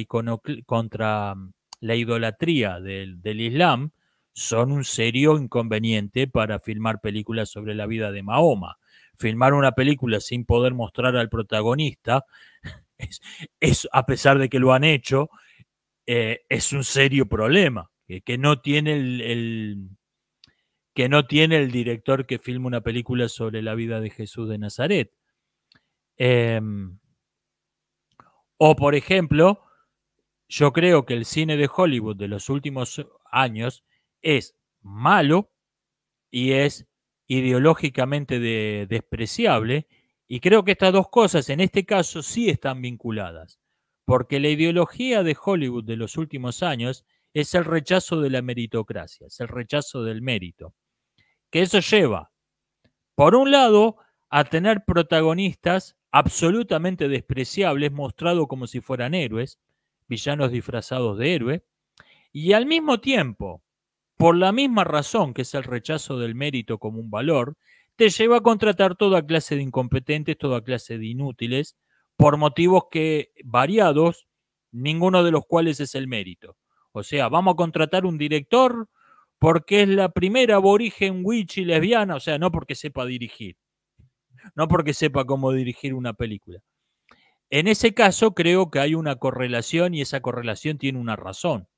contra mm, la idolatría del, del Islam son un serio inconveniente para filmar películas sobre la vida de Mahoma filmar una película sin poder mostrar al protagonista, es, a pesar de que lo han hecho, eh, es un serio problema, que, no tiene el, que no tiene el director que filme una película sobre la vida de Jesús de Nazaret. Em, o, por ejemplo, yo creo que el cine de Hollywood de los últimos años es malo y es ideológicamente despreciable, y creo que estas dos cosas en este caso sí están vinculadas, porque la ideología de Hollywood de los últimos años es el rechazo de la meritocracia, es el rechazo del mérito, que eso lleva, por un lado, a tener protagonistas absolutamente despreciables, mostrados como si fueran héroes, villanos disfrazados de héroe, y al mismo tiempo por la misma razón que es el rechazo del mérito como un valor, te lleva a contratar toda clase de incompetentes, toda clase de inútiles, por motivos que variados, ninguno de los cuales es el mérito. O sea, vamos a contratar un director porque es la primera aborigen witchy lesbiana, o sea, no porque sepa dirigir, no porque sepa cómo dirigir una película. En ese caso creo que hay una correlación y esa correlación tiene una razón.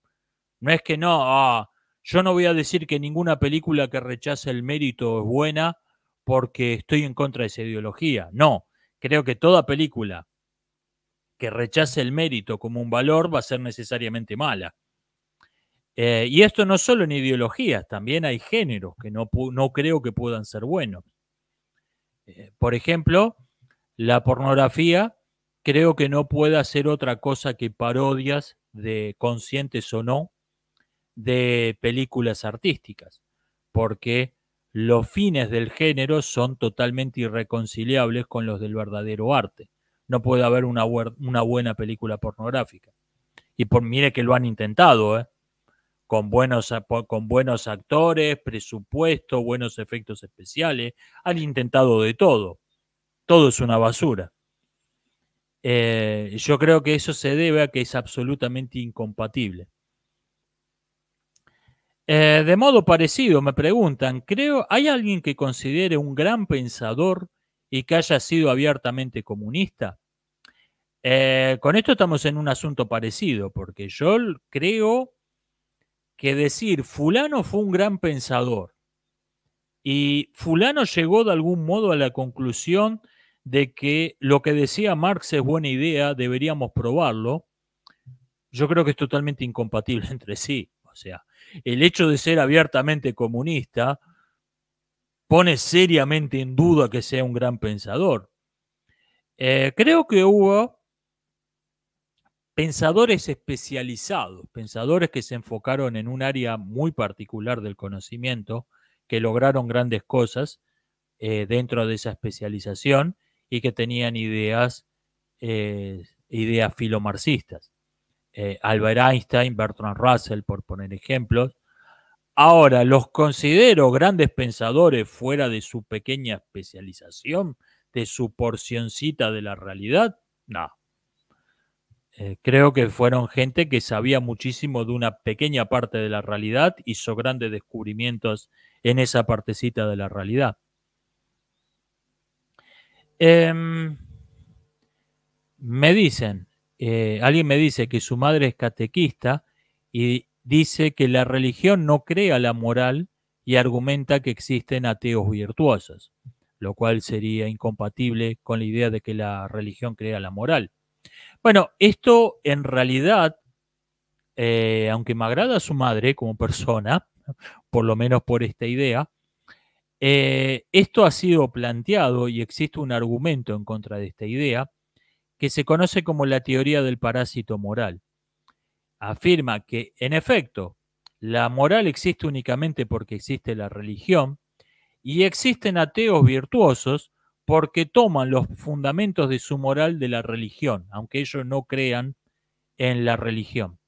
No es que no, ah, yo no voy a decir que ninguna película que rechace el mérito es buena porque estoy en contra de esa ideología. No, creo que toda película que rechace el mérito como un valor va a ser necesariamente mala. Eh, y esto no solo en ideologías, también hay géneros que no, creo que puedan ser buenos. Eh, por ejemplo, la pornografía creo que no puede ser otra cosa que parodias de conscientes o no de películas artísticas, porque los fines del género son totalmente irreconciliables con los del verdadero arte. No puede haber una, buena película pornográfica. Y por, mire que lo han intentado, ¿eh? con buenos, actores, presupuesto, buenos efectos especiales. Han intentado de todo. Todo es una basura. Eh, yo creo que eso se debe a que es absolutamente incompatible. Eh, de modo parecido, me preguntan, creo, ¿hay alguien que considere un gran pensador y que haya sido abiertamente comunista? Eh, con esto estamos en un asunto parecido, porque yo creo que decir fulano fue un gran pensador y fulano llegó de algún modo a la conclusión de que lo que decía Marx es buena idea, deberíamos probarlo, yo creo que es totalmente incompatible entre sí. O sea, el hecho de ser abiertamente comunista pone seriamente en duda que sea un gran pensador. Eh, creo que hubo pensadores especializados, pensadores que se enfocaron en un área muy particular del conocimiento, que lograron grandes cosas eh, dentro de esa especialización y que tenían ideas, eh, ideas filomarxistas. Eh, Albert Einstein, Bertrand Russell, por poner ejemplos. Ahora, ¿los considero grandes pensadores fuera de su pequeña especialización, de su porcioncita de la realidad? No. Eh, creo que fueron gente que sabía muchísimo de una pequeña parte de la realidad, hizo grandes descubrimientos en esa partecita de la realidad. Em, me dicen, eh, alguien me dice que su madre es catequista y dice que la religión no crea la moral y argumenta que existen ateos virtuosos, lo cual sería incompatible con la idea de que la religión crea la moral. Bueno, esto en realidad, eh, aunque me agrada su madre como persona, por lo menos por esta idea, eh, esto ha sido planteado y existe un argumento en contra de esta idea, que se conoce como la teoría del parásito moral. Afirma que, en efecto, la moral existe únicamente porque existe la religión y existen ateos virtuosos porque toman los fundamentos de su moral de la religión, aunque ellos no crean en la religión.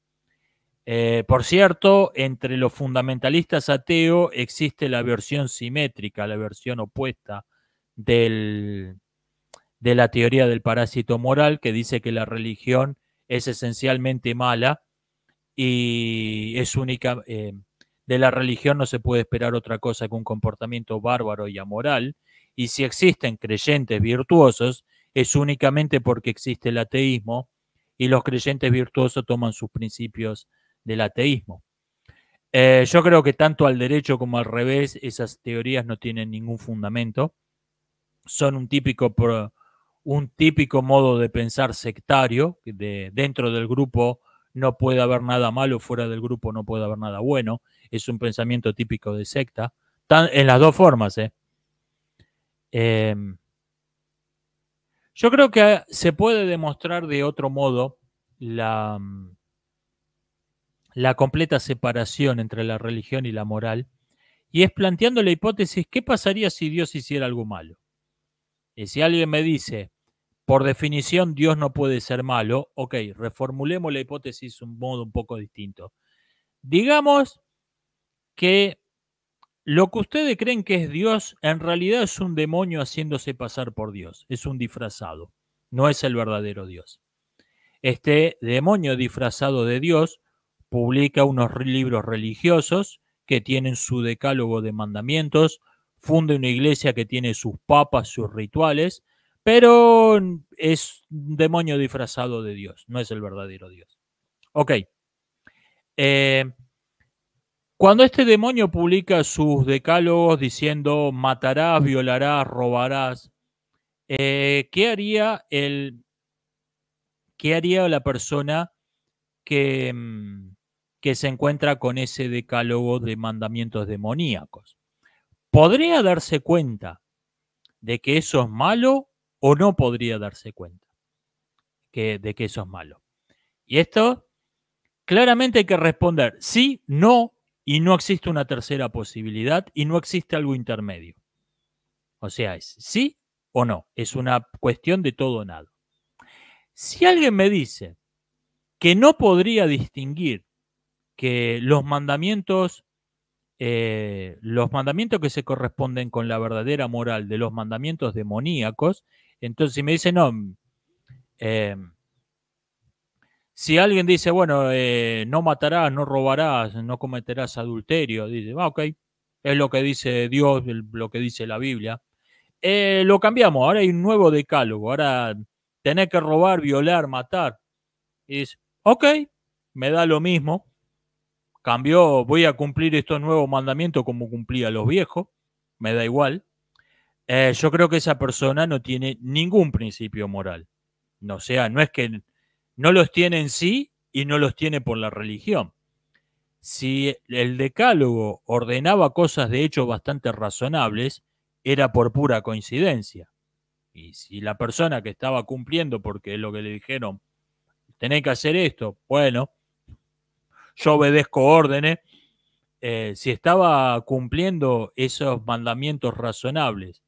Eh, por cierto, entre los fundamentalistas ateos existe la versión simétrica, la versión opuesta del, de la teoría del parásito moral que dice que la religión es esencialmente mala y es única, eh, de la religión no se puede esperar otra cosa que un comportamiento bárbaro y amoral, y si existen creyentes virtuosos es únicamente porque existe el ateísmo y los creyentes virtuosos toman sus principios del ateísmo. Eh, yo creo que tanto al derecho como al revés esas teorías no tienen ningún fundamento, son un típico pro un típico modo de pensar sectario, de, dentro del grupo no puede haber nada malo, fuera del grupo no puede haber nada bueno, es un pensamiento típico de secta, en las dos formas. ¿eh? Em, yo creo que eh, se puede demostrar de otro modo la, mm, la completa separación entre la religión y la moral, y es planteando la hipótesis, ¿qué pasaría si Dios hiciera algo malo? Y si alguien me dice, por definición Dios no puede ser malo, ok, reformulemos la hipótesis de un modo un poco distinto. Digamos que lo que ustedes creen que es Dios en realidad es un demonio haciéndose pasar por Dios, es un disfrazado, no es el verdadero Dios. Este demonio disfrazado de Dios publica unos libros religiosos que tienen su decálogo de mandamientos, funde una iglesia que tiene sus papas, sus rituales, pero es un demonio disfrazado de Dios, no es el verdadero Dios. Ok. Eh, cuando este demonio publica sus decálogos diciendo matarás, violarás, robarás, eh, ¿qué, haría el, ¿qué haría la persona que, mm, que se encuentra con ese decálogo de mandamientos demoníacos? ¿Podría darse cuenta de que eso es malo o no podría darse cuenta de que eso es malo? Y esto claramente hay que responder sí, no, y no existe una tercera posibilidad y no existe algo intermedio. O sea, es sí o no. Es una cuestión de todo o nada. Si alguien me dice que no podría distinguir que los mandamientos eh, los mandamientos que se corresponden con la verdadera moral de los mandamientos demoníacos. Entonces, si me dicen, no, eh, si alguien dice, bueno, eh, no matarás, no robarás, no cometerás adulterio, dice, ah, ok, es lo que dice Dios, lo que dice la Biblia. lo cambiamos, ahora hay un nuevo decálogo, ahora tenés que robar, violar, matar. Y dice, ok, me da lo mismo Cambió, voy a cumplir estos nuevos mandamientos como cumplía los viejos, me da igual. Eh, yo creo que esa persona no tiene ningún principio moral. No sea, no es que no los tiene en sí y no los tiene por la religión. Si el decálogo ordenaba cosas de hecho bastante razonables, era por pura coincidencia. Y si la persona que estaba cumpliendo, porque es lo que le dijeron, tenés que hacer esto, bueno, yo obedezco órdenes. Eh, si estaba cumpliendo esos mandamientos razonables,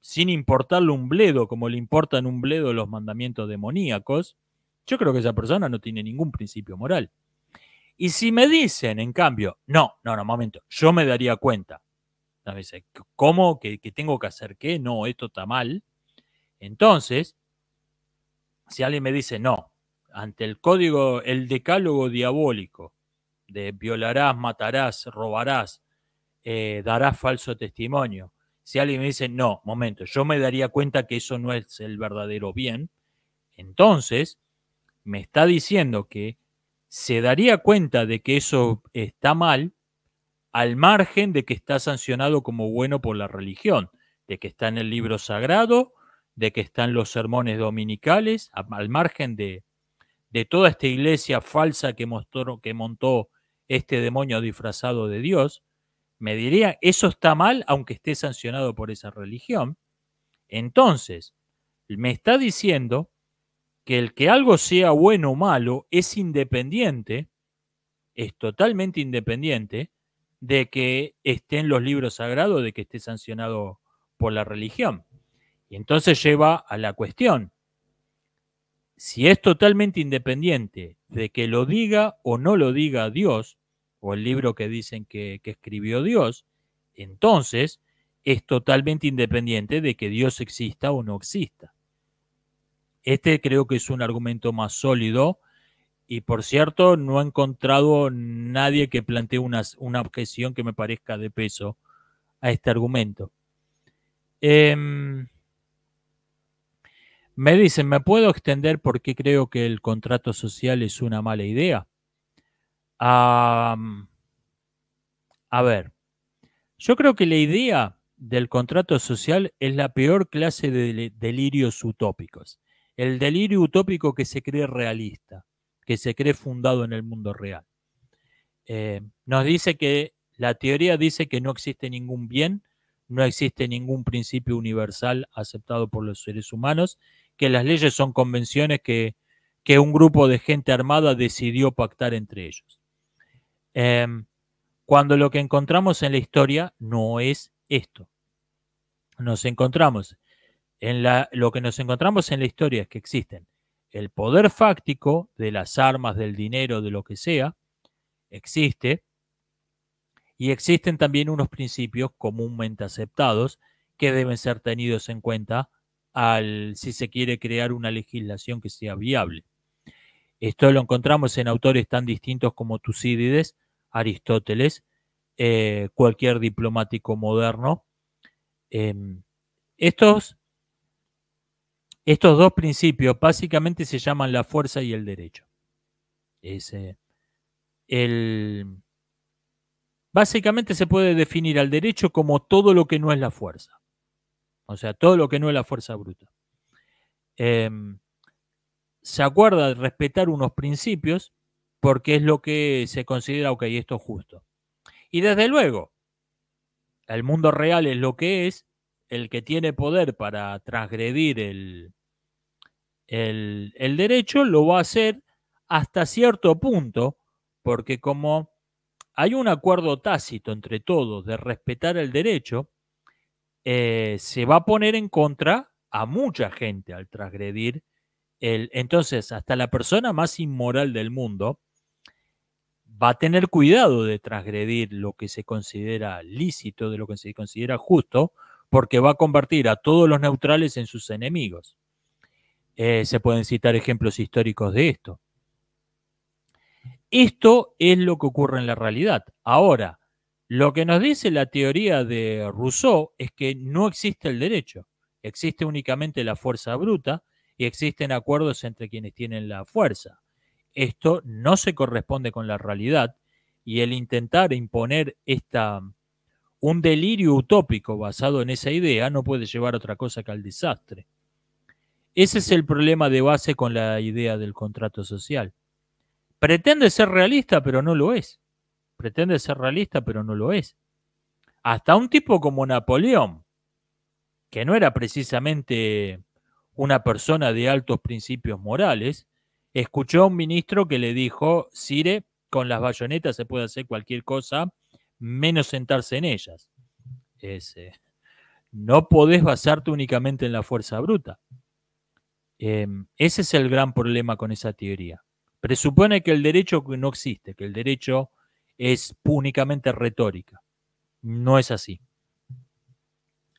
sin importarle un bledo, como le importan un bledo los mandamientos demoníacos, yo creo que esa persona no tiene ningún principio moral. Y si me dicen, en cambio, no, no, no, momento, yo me daría cuenta. ¿Cómo? ¿Qué que tengo que hacer qué? No, esto está mal. Entonces, si alguien me dice, no, ante el código, el decálogo diabólico de violarás, matarás, robarás, eh, darás falso testimonio. Si alguien me dice, no, momento, yo me daría cuenta que eso no es el verdadero bien, entonces me está diciendo que se daría cuenta de que eso está mal al margen de que está sancionado como bueno por la religión, de que está en el libro sagrado, de que están los sermones dominicales, al margen de, de toda esta iglesia falsa que, que montó este demonio disfrazado de Dios, me diría, eso está mal aunque esté sancionado por esa religión. Entonces, me está diciendo que el que algo sea bueno o malo es independiente, es totalmente independiente de que esté en los libros sagrados, de que esté sancionado por la religión. Y entonces lleva a la cuestión, si es totalmente independiente de que lo diga o no lo diga Dios, o el libro que dicen que, escribió Dios, entonces es totalmente independiente de que Dios exista o no exista. Este creo que es un argumento más sólido y por cierto no he encontrado nadie que plantee una, objeción que me parezca de peso a este argumento. Em, me dicen, ¿me puedo extender por qué creo que el contrato social es una mala idea? a ver, yo creo que la idea del contrato social es la peor clase de delirios utópicos. El delirio utópico que se cree realista, que se cree fundado en el mundo real. Eh, nos dice que la teoría dice que no existe ningún bien, no existe ningún principio universal aceptado por los seres humanos que las leyes son convenciones que, un grupo de gente armada decidió pactar entre ellos. Em, cuando lo que encontramos en la historia no es esto. Nos encontramos en la, lo que nos encontramos en la historia es que existen el poder fáctico de las armas, del dinero, de lo que sea, existe, y existen también unos principios comúnmente aceptados que deben ser tenidos en cuenta al, si se quiere crear una legislación que sea viable. Esto lo encontramos en autores tan distintos como Tucídides, Aristóteles, eh, cualquier diplomático moderno. Em, estos, estos, dos principios básicamente se llaman la fuerza y el derecho. Eh, básicamente se puede definir al derecho como todo lo que no es la fuerza. O sea, todo lo que no es la fuerza bruta. Em, se acuerda de respetar unos principios porque es lo que se considera, ok, esto es justo. Y desde luego, el mundo real es lo que es, el que tiene poder para transgredir el derecho lo va a hacer hasta cierto punto, porque como hay un acuerdo tácito entre todos de respetar el derecho, eh, se va a poner en contra a mucha gente al transgredir. El, entonces, hasta la persona más inmoral del mundo va a tener cuidado de transgredir lo que se considera lícito, de lo que se considera justo, porque va a convertir a todos los neutrales en sus enemigos. Eh, se pueden citar ejemplos históricos de esto. Esto es lo que ocurre en la realidad. Ahora, lo que nos dice la teoría de Rousseau es que no existe el derecho, existe únicamente la fuerza bruta y existen acuerdos entre quienes tienen la fuerza. Esto no se corresponde con la realidad y el intentar imponer esta, un delirio utópico basado en esa idea no puede llevar otra cosa que al desastre. Ese es el problema de base con la idea del contrato social. Pretende ser realista, pero no lo es pretende ser realista, pero no lo es. Hasta un tipo como Napoleón, que no era precisamente una persona de altos principios morales, escuchó a un ministro que le dijo, sire con las bayonetas se puede hacer cualquier cosa, menos sentarse en ellas. Eh, no podés basarte únicamente en la fuerza bruta. Em, ese es el gran problema con esa teoría. Presupone que el derecho no existe, que el derecho es únicamente retórica. No es así.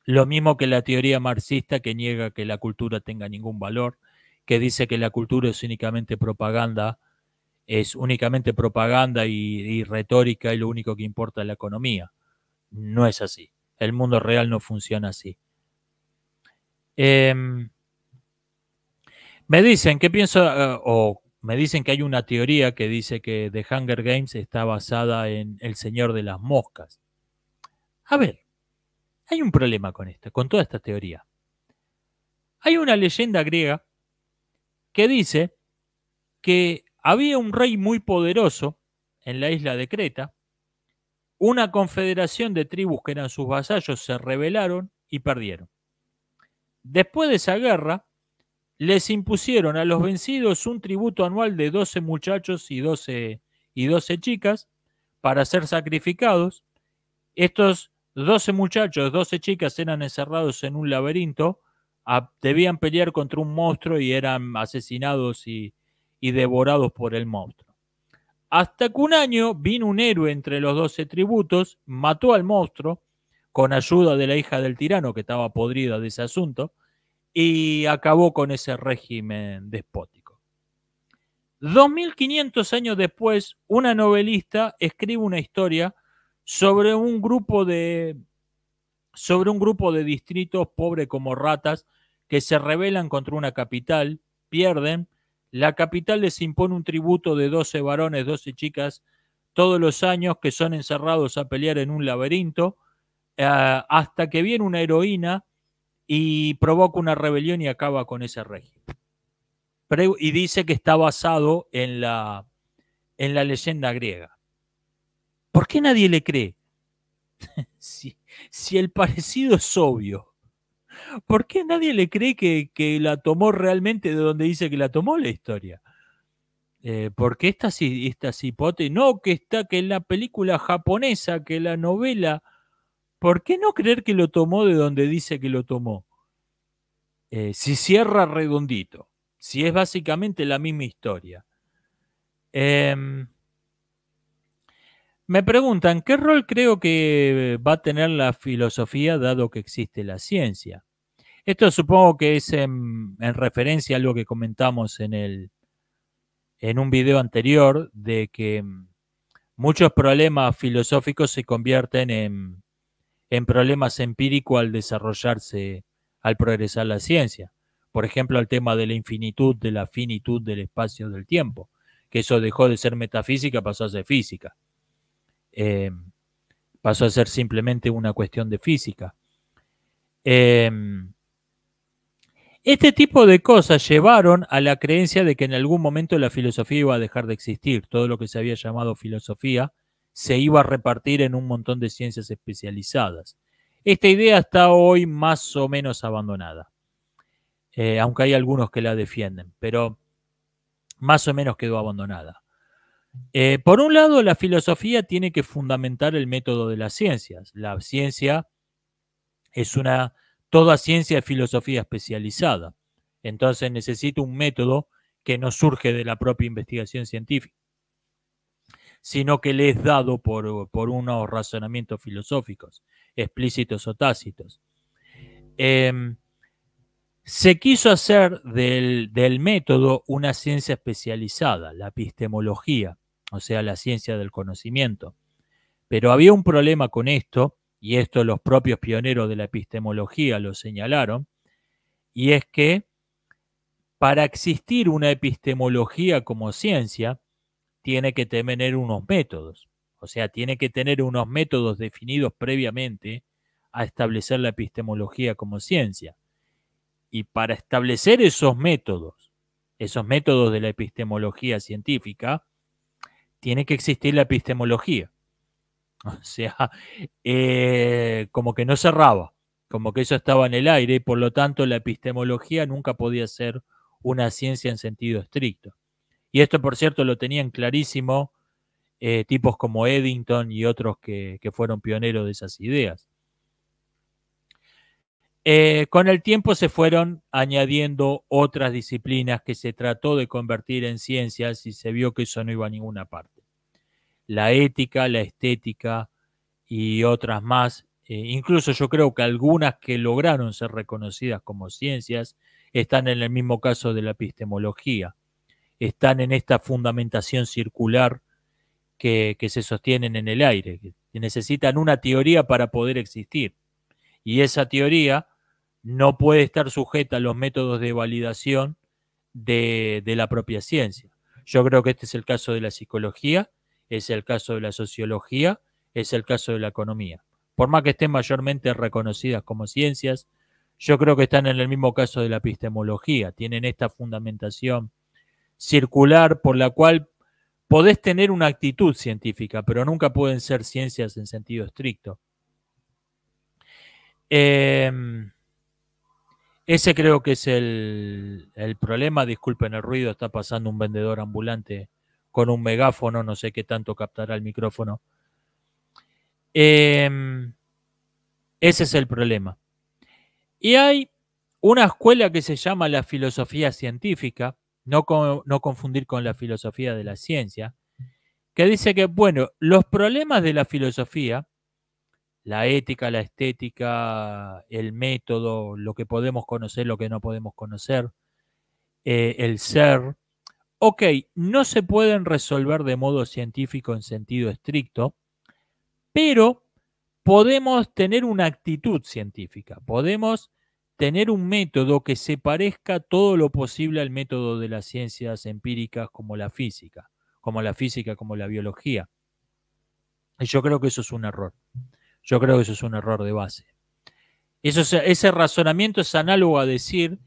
Lo mismo que la teoría marxista que niega que la cultura tenga ningún valor, que dice que la cultura es únicamente propaganda, es únicamente propaganda y, retórica y lo único que importa es la economía. No es así. El mundo real no funciona así. Em, me dicen qué pienso, eh, me dicen que hay una teoría que dice que The Hunger Games está basada en El Señor de las Moscas. A ver, hay un problema con esto, con toda esta teoría. Hay una leyenda griega que dice que había un rey muy poderoso en la isla de Creta, una confederación de tribus que eran sus vasallos se rebelaron y perdieron. Después de esa guerra, les impusieron a los vencidos un tributo anual de 12 muchachos y 12, y 12 chicas para ser sacrificados. Estos 12 muchachos, 12 chicas eran encerrados en un laberinto, debían pelear contra un monstruo y eran asesinados y, y devorados por el monstruo. Hasta que un año vino un héroe entre los 12 tributos, mató al monstruo con ayuda de la hija del tirano que estaba podrida de ese asunto y acabó con ese régimen despótico. 2500 años después, una novelista escribe una historia sobre un grupo de sobre un grupo de distritos pobres como ratas que se rebelan contra una capital, pierden, la capital les impone un tributo de 12 varones, 12 chicas todos los años que son encerrados a pelear en un laberinto, eh, hasta que viene una heroína y provoca una rebelión y acaba con ese régimen. y dice que está basado en la, en la leyenda griega. ¿Por qué nadie le cree? si, si, el parecido es obvio, ¿por qué nadie le cree que, la tomó realmente de donde dice que la tomó la historia? Eh, porque estas, estas hipótesis, no que está que la película japonesa, que la novela ¿por qué no creer que lo tomó de donde dice que lo tomó? Eh, si cierra redondito, si es básicamente la misma historia. Em, me preguntan, ¿qué rol creo que va a tener la filosofía dado que existe la ciencia? Esto supongo que es en, referencia a lo que comentamos en, el, en un video anterior, de que mm, muchos problemas filosóficos se convierten en en problemas empíricos al desarrollarse, al progresar la ciencia. Por ejemplo, el tema de la infinitud, de la finitud del espacio del tiempo, que eso dejó de ser metafísica, pasó a ser física. Em, pasó a ser simplemente una cuestión de física. Em, este tipo de cosas llevaron a la creencia de que en algún momento la filosofía iba a dejar de existir. Todo lo que se había llamado filosofía se iba a repartir en un montón de ciencias especializadas. Esta idea está hoy más o menos abandonada, eh, aunque hay algunos que la defienden, pero más o menos quedó abandonada. Eh, por un lado, la filosofía tiene que fundamentar el método de las ciencias. La ciencia es una, toda ciencia es filosofía especializada. Entonces necesita un método que no surge de la propia investigación científica sino que le es dado uh, por, unos razonamientos filosóficos, explícitos o tácitos. Em, se quiso hacer del, método una ciencia especializada, la epistemología, o sea, la ciencia del conocimiento. Pero había un problema con esto, y esto los propios pioneros de la epistemología lo señalaron, y es que para existir una epistemología como ciencia, tiene que tener unos métodos. O sea, tiene que tener unos métodos definidos previamente a establecer la epistemología como ciencia. Y para establecer esos métodos, esos métodos de la epistemología científica, tiene que existir la epistemología. O sea, eh, como que no cerraba, como que eso estaba en el aire y por lo tanto la epistemología nunca podía ser una ciencia en sentido estricto. Y esto, por cierto, lo tenían clarísimo eh, tipos como Eddington y otros que, fueron pioneros de esas ideas. Eh, con el tiempo se fueron añadiendo otras disciplinas que se trató de convertir en ciencias y se vio que eso no iba a ninguna parte. La ética, la estética y otras más, eh, incluso yo creo que algunas que lograron ser reconocidas como ciencias, están en el mismo caso de la epistemología están en esta fundamentación circular que, se sostienen en el aire, que necesitan una teoría para poder existir. Y esa teoría no puede estar sujeta a los métodos de validación de, de la propia ciencia. Yo creo que este es el caso de la psicología, es el caso de la sociología, es el caso de la economía. Por más que estén mayormente reconocidas como ciencias, yo creo que están en el mismo caso de la epistemología, tienen esta fundamentación circular por la cual podés tener una actitud científica, pero nunca pueden ser ciencias en sentido estricto. Em, ese creo que es el, el, problema. Disculpen el ruido, está pasando un vendedor ambulante con un megáfono, no sé qué tanto captará el micrófono. Em, ese es el problema. Y hay una escuela que se llama la filosofía científica, no, confundir con la filosofía de la ciencia, que dice que, bueno, los problemas de la filosofía, la ética, la estética, el método, lo que podemos conocer, lo que no podemos conocer, eh, el ser, ok, no se pueden resolver de modo científico en sentido estricto, pero podemos tener una actitud científica, podemos tener un método que se parezca todo lo posible al método de las ciencias empíricas como la física, como la física, como la biología. Y yo creo que eso es un error. Yo creo que eso es un error de base. Eso ese razonamiento es análogo a decir,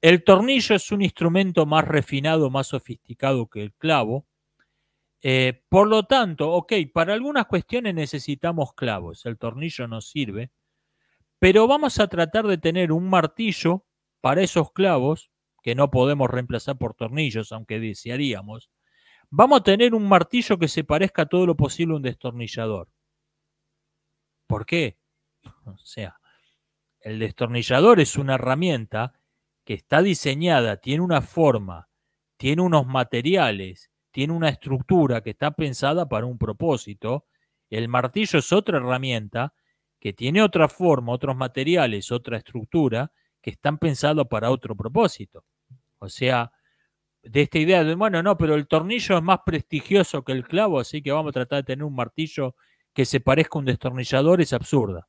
el tornillo es un instrumento más refinado, más sofisticado que el clavo. Eh, por lo tanto, ok, para algunas cuestiones necesitamos clavos, el tornillo no sirve, pero vamos a tratar de tener un martillo para esos clavos, que no podemos reemplazar por tornillos, aunque desearíamos. Vamos a tener un martillo que se parezca todo lo posible a un destornillador. ¿Por qué? O sea, el destornillador es una herramienta que está diseñada, tiene una forma, tiene unos materiales, tiene una estructura que está pensada para un propósito. El martillo es otra herramienta que tiene otra forma, otros materiales, otra estructura, que están pensados para otro propósito. O sea, de esta idea de, bueno, no, pero el tornillo es más prestigioso que el clavo, así que vamos a tratar de tener un martillo que se parezca a un destornillador, es absurda.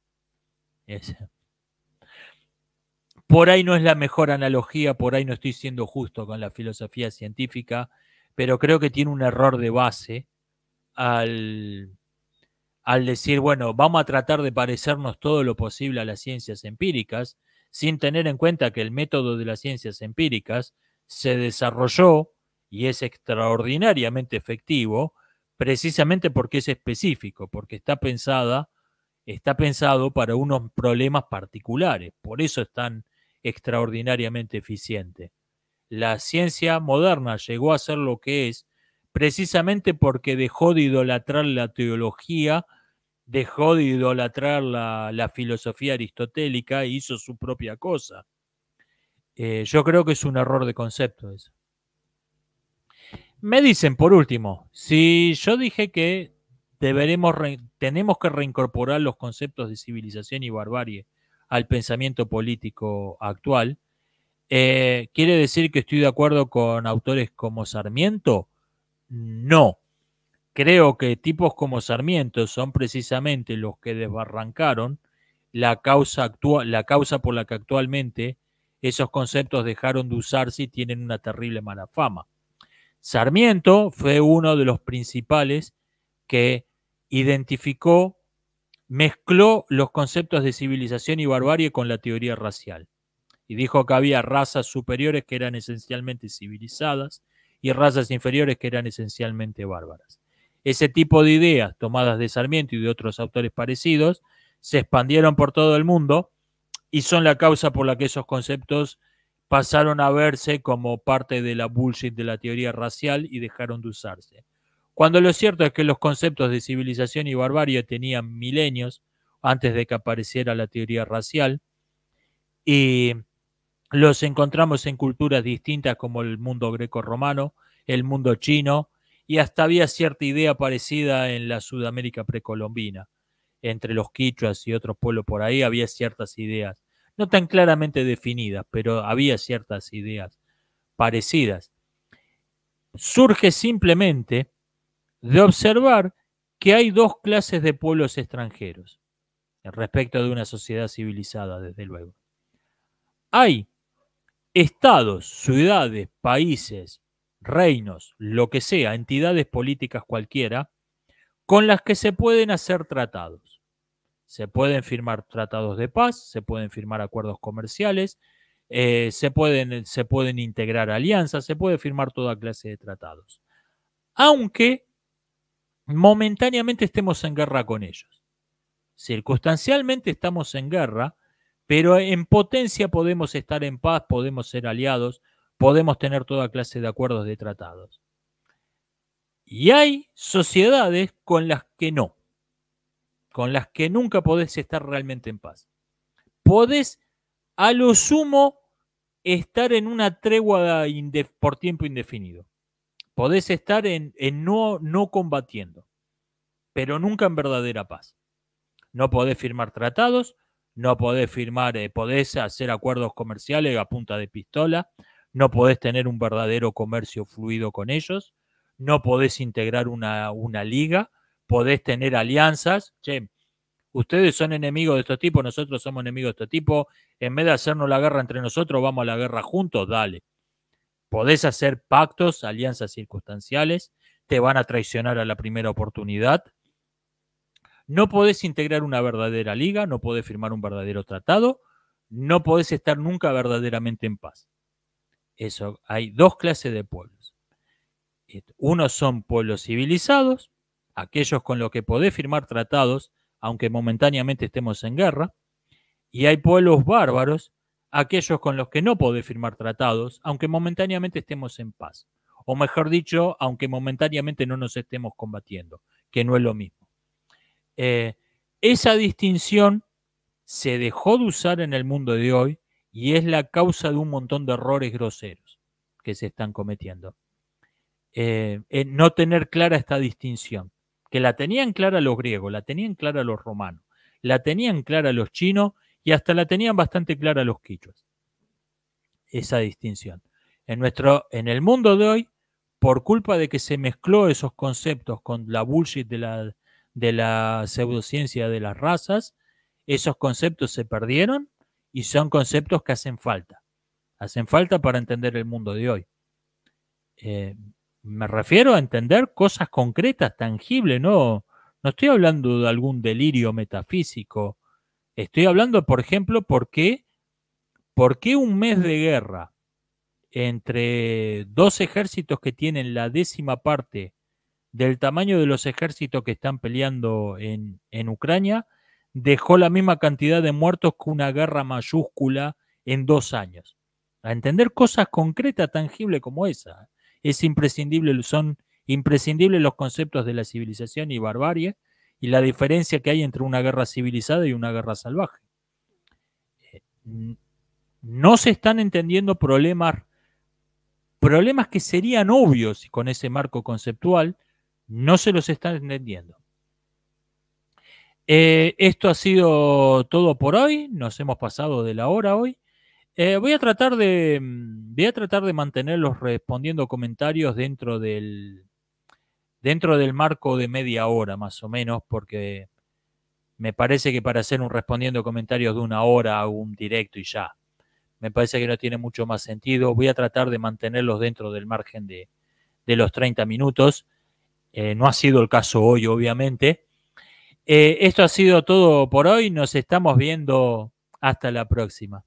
Por ahí no es la mejor analogía, por ahí no estoy siendo justo con la filosofía científica, pero creo que tiene un error de base al al decir, bueno, vamos a tratar de parecernos todo lo posible a las ciencias empíricas, sin tener en cuenta que el método de las ciencias empíricas se desarrolló y es extraordinariamente efectivo, precisamente porque es específico, porque está pensada, está pensado para unos problemas particulares, por eso es tan extraordinariamente eficiente. La ciencia moderna llegó a ser lo que es precisamente porque dejó de idolatrar la teología, dejó de idolatrar la, filosofía aristotélica e hizo su propia cosa. Eh, yo creo que es un error de concepto eso. Me dicen, por último, si yo dije que deberemos tenemos que reincorporar los conceptos de civilización y barbarie al pensamiento político actual, eh, quiere decir que estoy de acuerdo con autores como Sarmiento, no. Creo que tipos como Sarmiento son precisamente los que desbarrancaron la causa, la causa por la que actualmente esos conceptos dejaron de usarse y tienen una terrible mala fama. Sarmiento fue uno de los principales que identificó, mezcló los conceptos de civilización y barbarie con la teoría racial. Y dijo que había razas superiores que eran esencialmente civilizadas y razas inferiores que eran esencialmente bárbaras. Ese tipo de ideas, tomadas de Sarmiento y de otros autores parecidos, se expandieron por todo el mundo y son la causa por la que esos conceptos pasaron a verse como parte de la bullshit de la teoría racial y dejaron de usarse. Cuando lo cierto es que los conceptos de civilización y barbarie tenían milenios antes de que apareciera la teoría racial y los encontramos en culturas distintas como el mundo greco-romano, el mundo chino y hasta había cierta idea parecida en la Sudamérica precolombina. Entre los quichuas y otros pueblos por ahí había ciertas ideas, no tan claramente definidas, pero había ciertas ideas parecidas. Surge simplemente de observar que hay dos clases de pueblos extranjeros respecto de una sociedad civilizada, desde luego. Hay estados, ciudades, países, reinos, lo que sea, entidades políticas cualquiera, con las que se pueden hacer tratados. Se pueden firmar tratados de paz, se pueden firmar acuerdos comerciales, eh, se, pueden, se pueden integrar alianzas, se puede firmar toda clase de tratados. Aunque momentáneamente estemos en guerra con ellos. Circunstancialmente estamos en guerra pero en potencia podemos estar en paz, podemos ser aliados, podemos tener toda clase de acuerdos de tratados. Y hay sociedades con las que no, con las que nunca podés estar realmente en paz. Podés a lo sumo estar en una tregua por tiempo indefinido. Podés estar en, no, no combatiendo, pero nunca en verdadera paz. No podés firmar tratados, no podés firmar, eh, podés hacer acuerdos comerciales a punta de pistola, no podés tener un verdadero comercio fluido con ellos, no podés integrar una, una liga, podés tener alianzas, che, ustedes son enemigos de este tipo, nosotros somos enemigos de este tipo, en vez de hacernos la guerra entre nosotros, vamos a la guerra juntos, dale. Podés hacer pactos, alianzas circunstanciales, te van a traicionar a la primera oportunidad, no podés integrar una verdadera liga, no podés firmar un verdadero tratado, no podés estar nunca verdaderamente en paz. Eso, hay dos clases de pueblos. Unos son pueblos civilizados, aquellos con los que podés firmar tratados, aunque momentáneamente estemos en guerra, y hay pueblos bárbaros, aquellos con los que no podés firmar tratados, aunque momentáneamente estemos en paz, o mejor dicho, aunque momentáneamente no nos estemos combatiendo, que no es lo mismo. Eh, esa distinción se dejó de usar en el mundo de hoy y es la causa de un montón de errores groseros que se están cometiendo. Eh, no tener clara esta distinción, que la tenían clara los griegos, la tenían clara los romanos, la tenían clara los chinos y hasta la tenían bastante clara los quichuas. Esa distinción. En, nuestro, en el mundo de hoy, por culpa de que se mezcló esos conceptos con la bullshit de la de la pseudociencia de las razas, esos conceptos se perdieron y son conceptos que hacen falta. Hacen falta para entender el mundo de hoy. Eh, me refiero a entender cosas concretas, tangibles, no, no estoy hablando de algún delirio metafísico. Estoy hablando, por ejemplo, por por qué un mes de guerra entre dos ejércitos que tienen la décima parte del tamaño de los ejércitos que están peleando en, en Ucrania, dejó la misma cantidad de muertos que una guerra mayúscula en dos años. A entender cosas concretas, tangibles como esa, es imprescindible, son imprescindibles los conceptos de la civilización y barbarie y la diferencia que hay entre una guerra civilizada y una guerra salvaje. Eh, no se están entendiendo problemas, problemas que serían obvios con ese marco conceptual, no se los están entendiendo. Eh, esto ha sido todo por hoy. Nos hemos pasado de la hora hoy. Eh, voy, a tratar de, mm, voy a tratar de mantenerlos respondiendo comentarios dentro del, dentro del marco de media hora, más o menos, porque me parece que para hacer un respondiendo comentarios de una hora o un directo y ya. Me parece que no tiene mucho más sentido. Voy a tratar de mantenerlos dentro del margen de, de los 30 minutos. Eh, no ha sido el caso hoy, obviamente. Eh, esto ha sido todo por hoy. Nos estamos viendo hasta la próxima.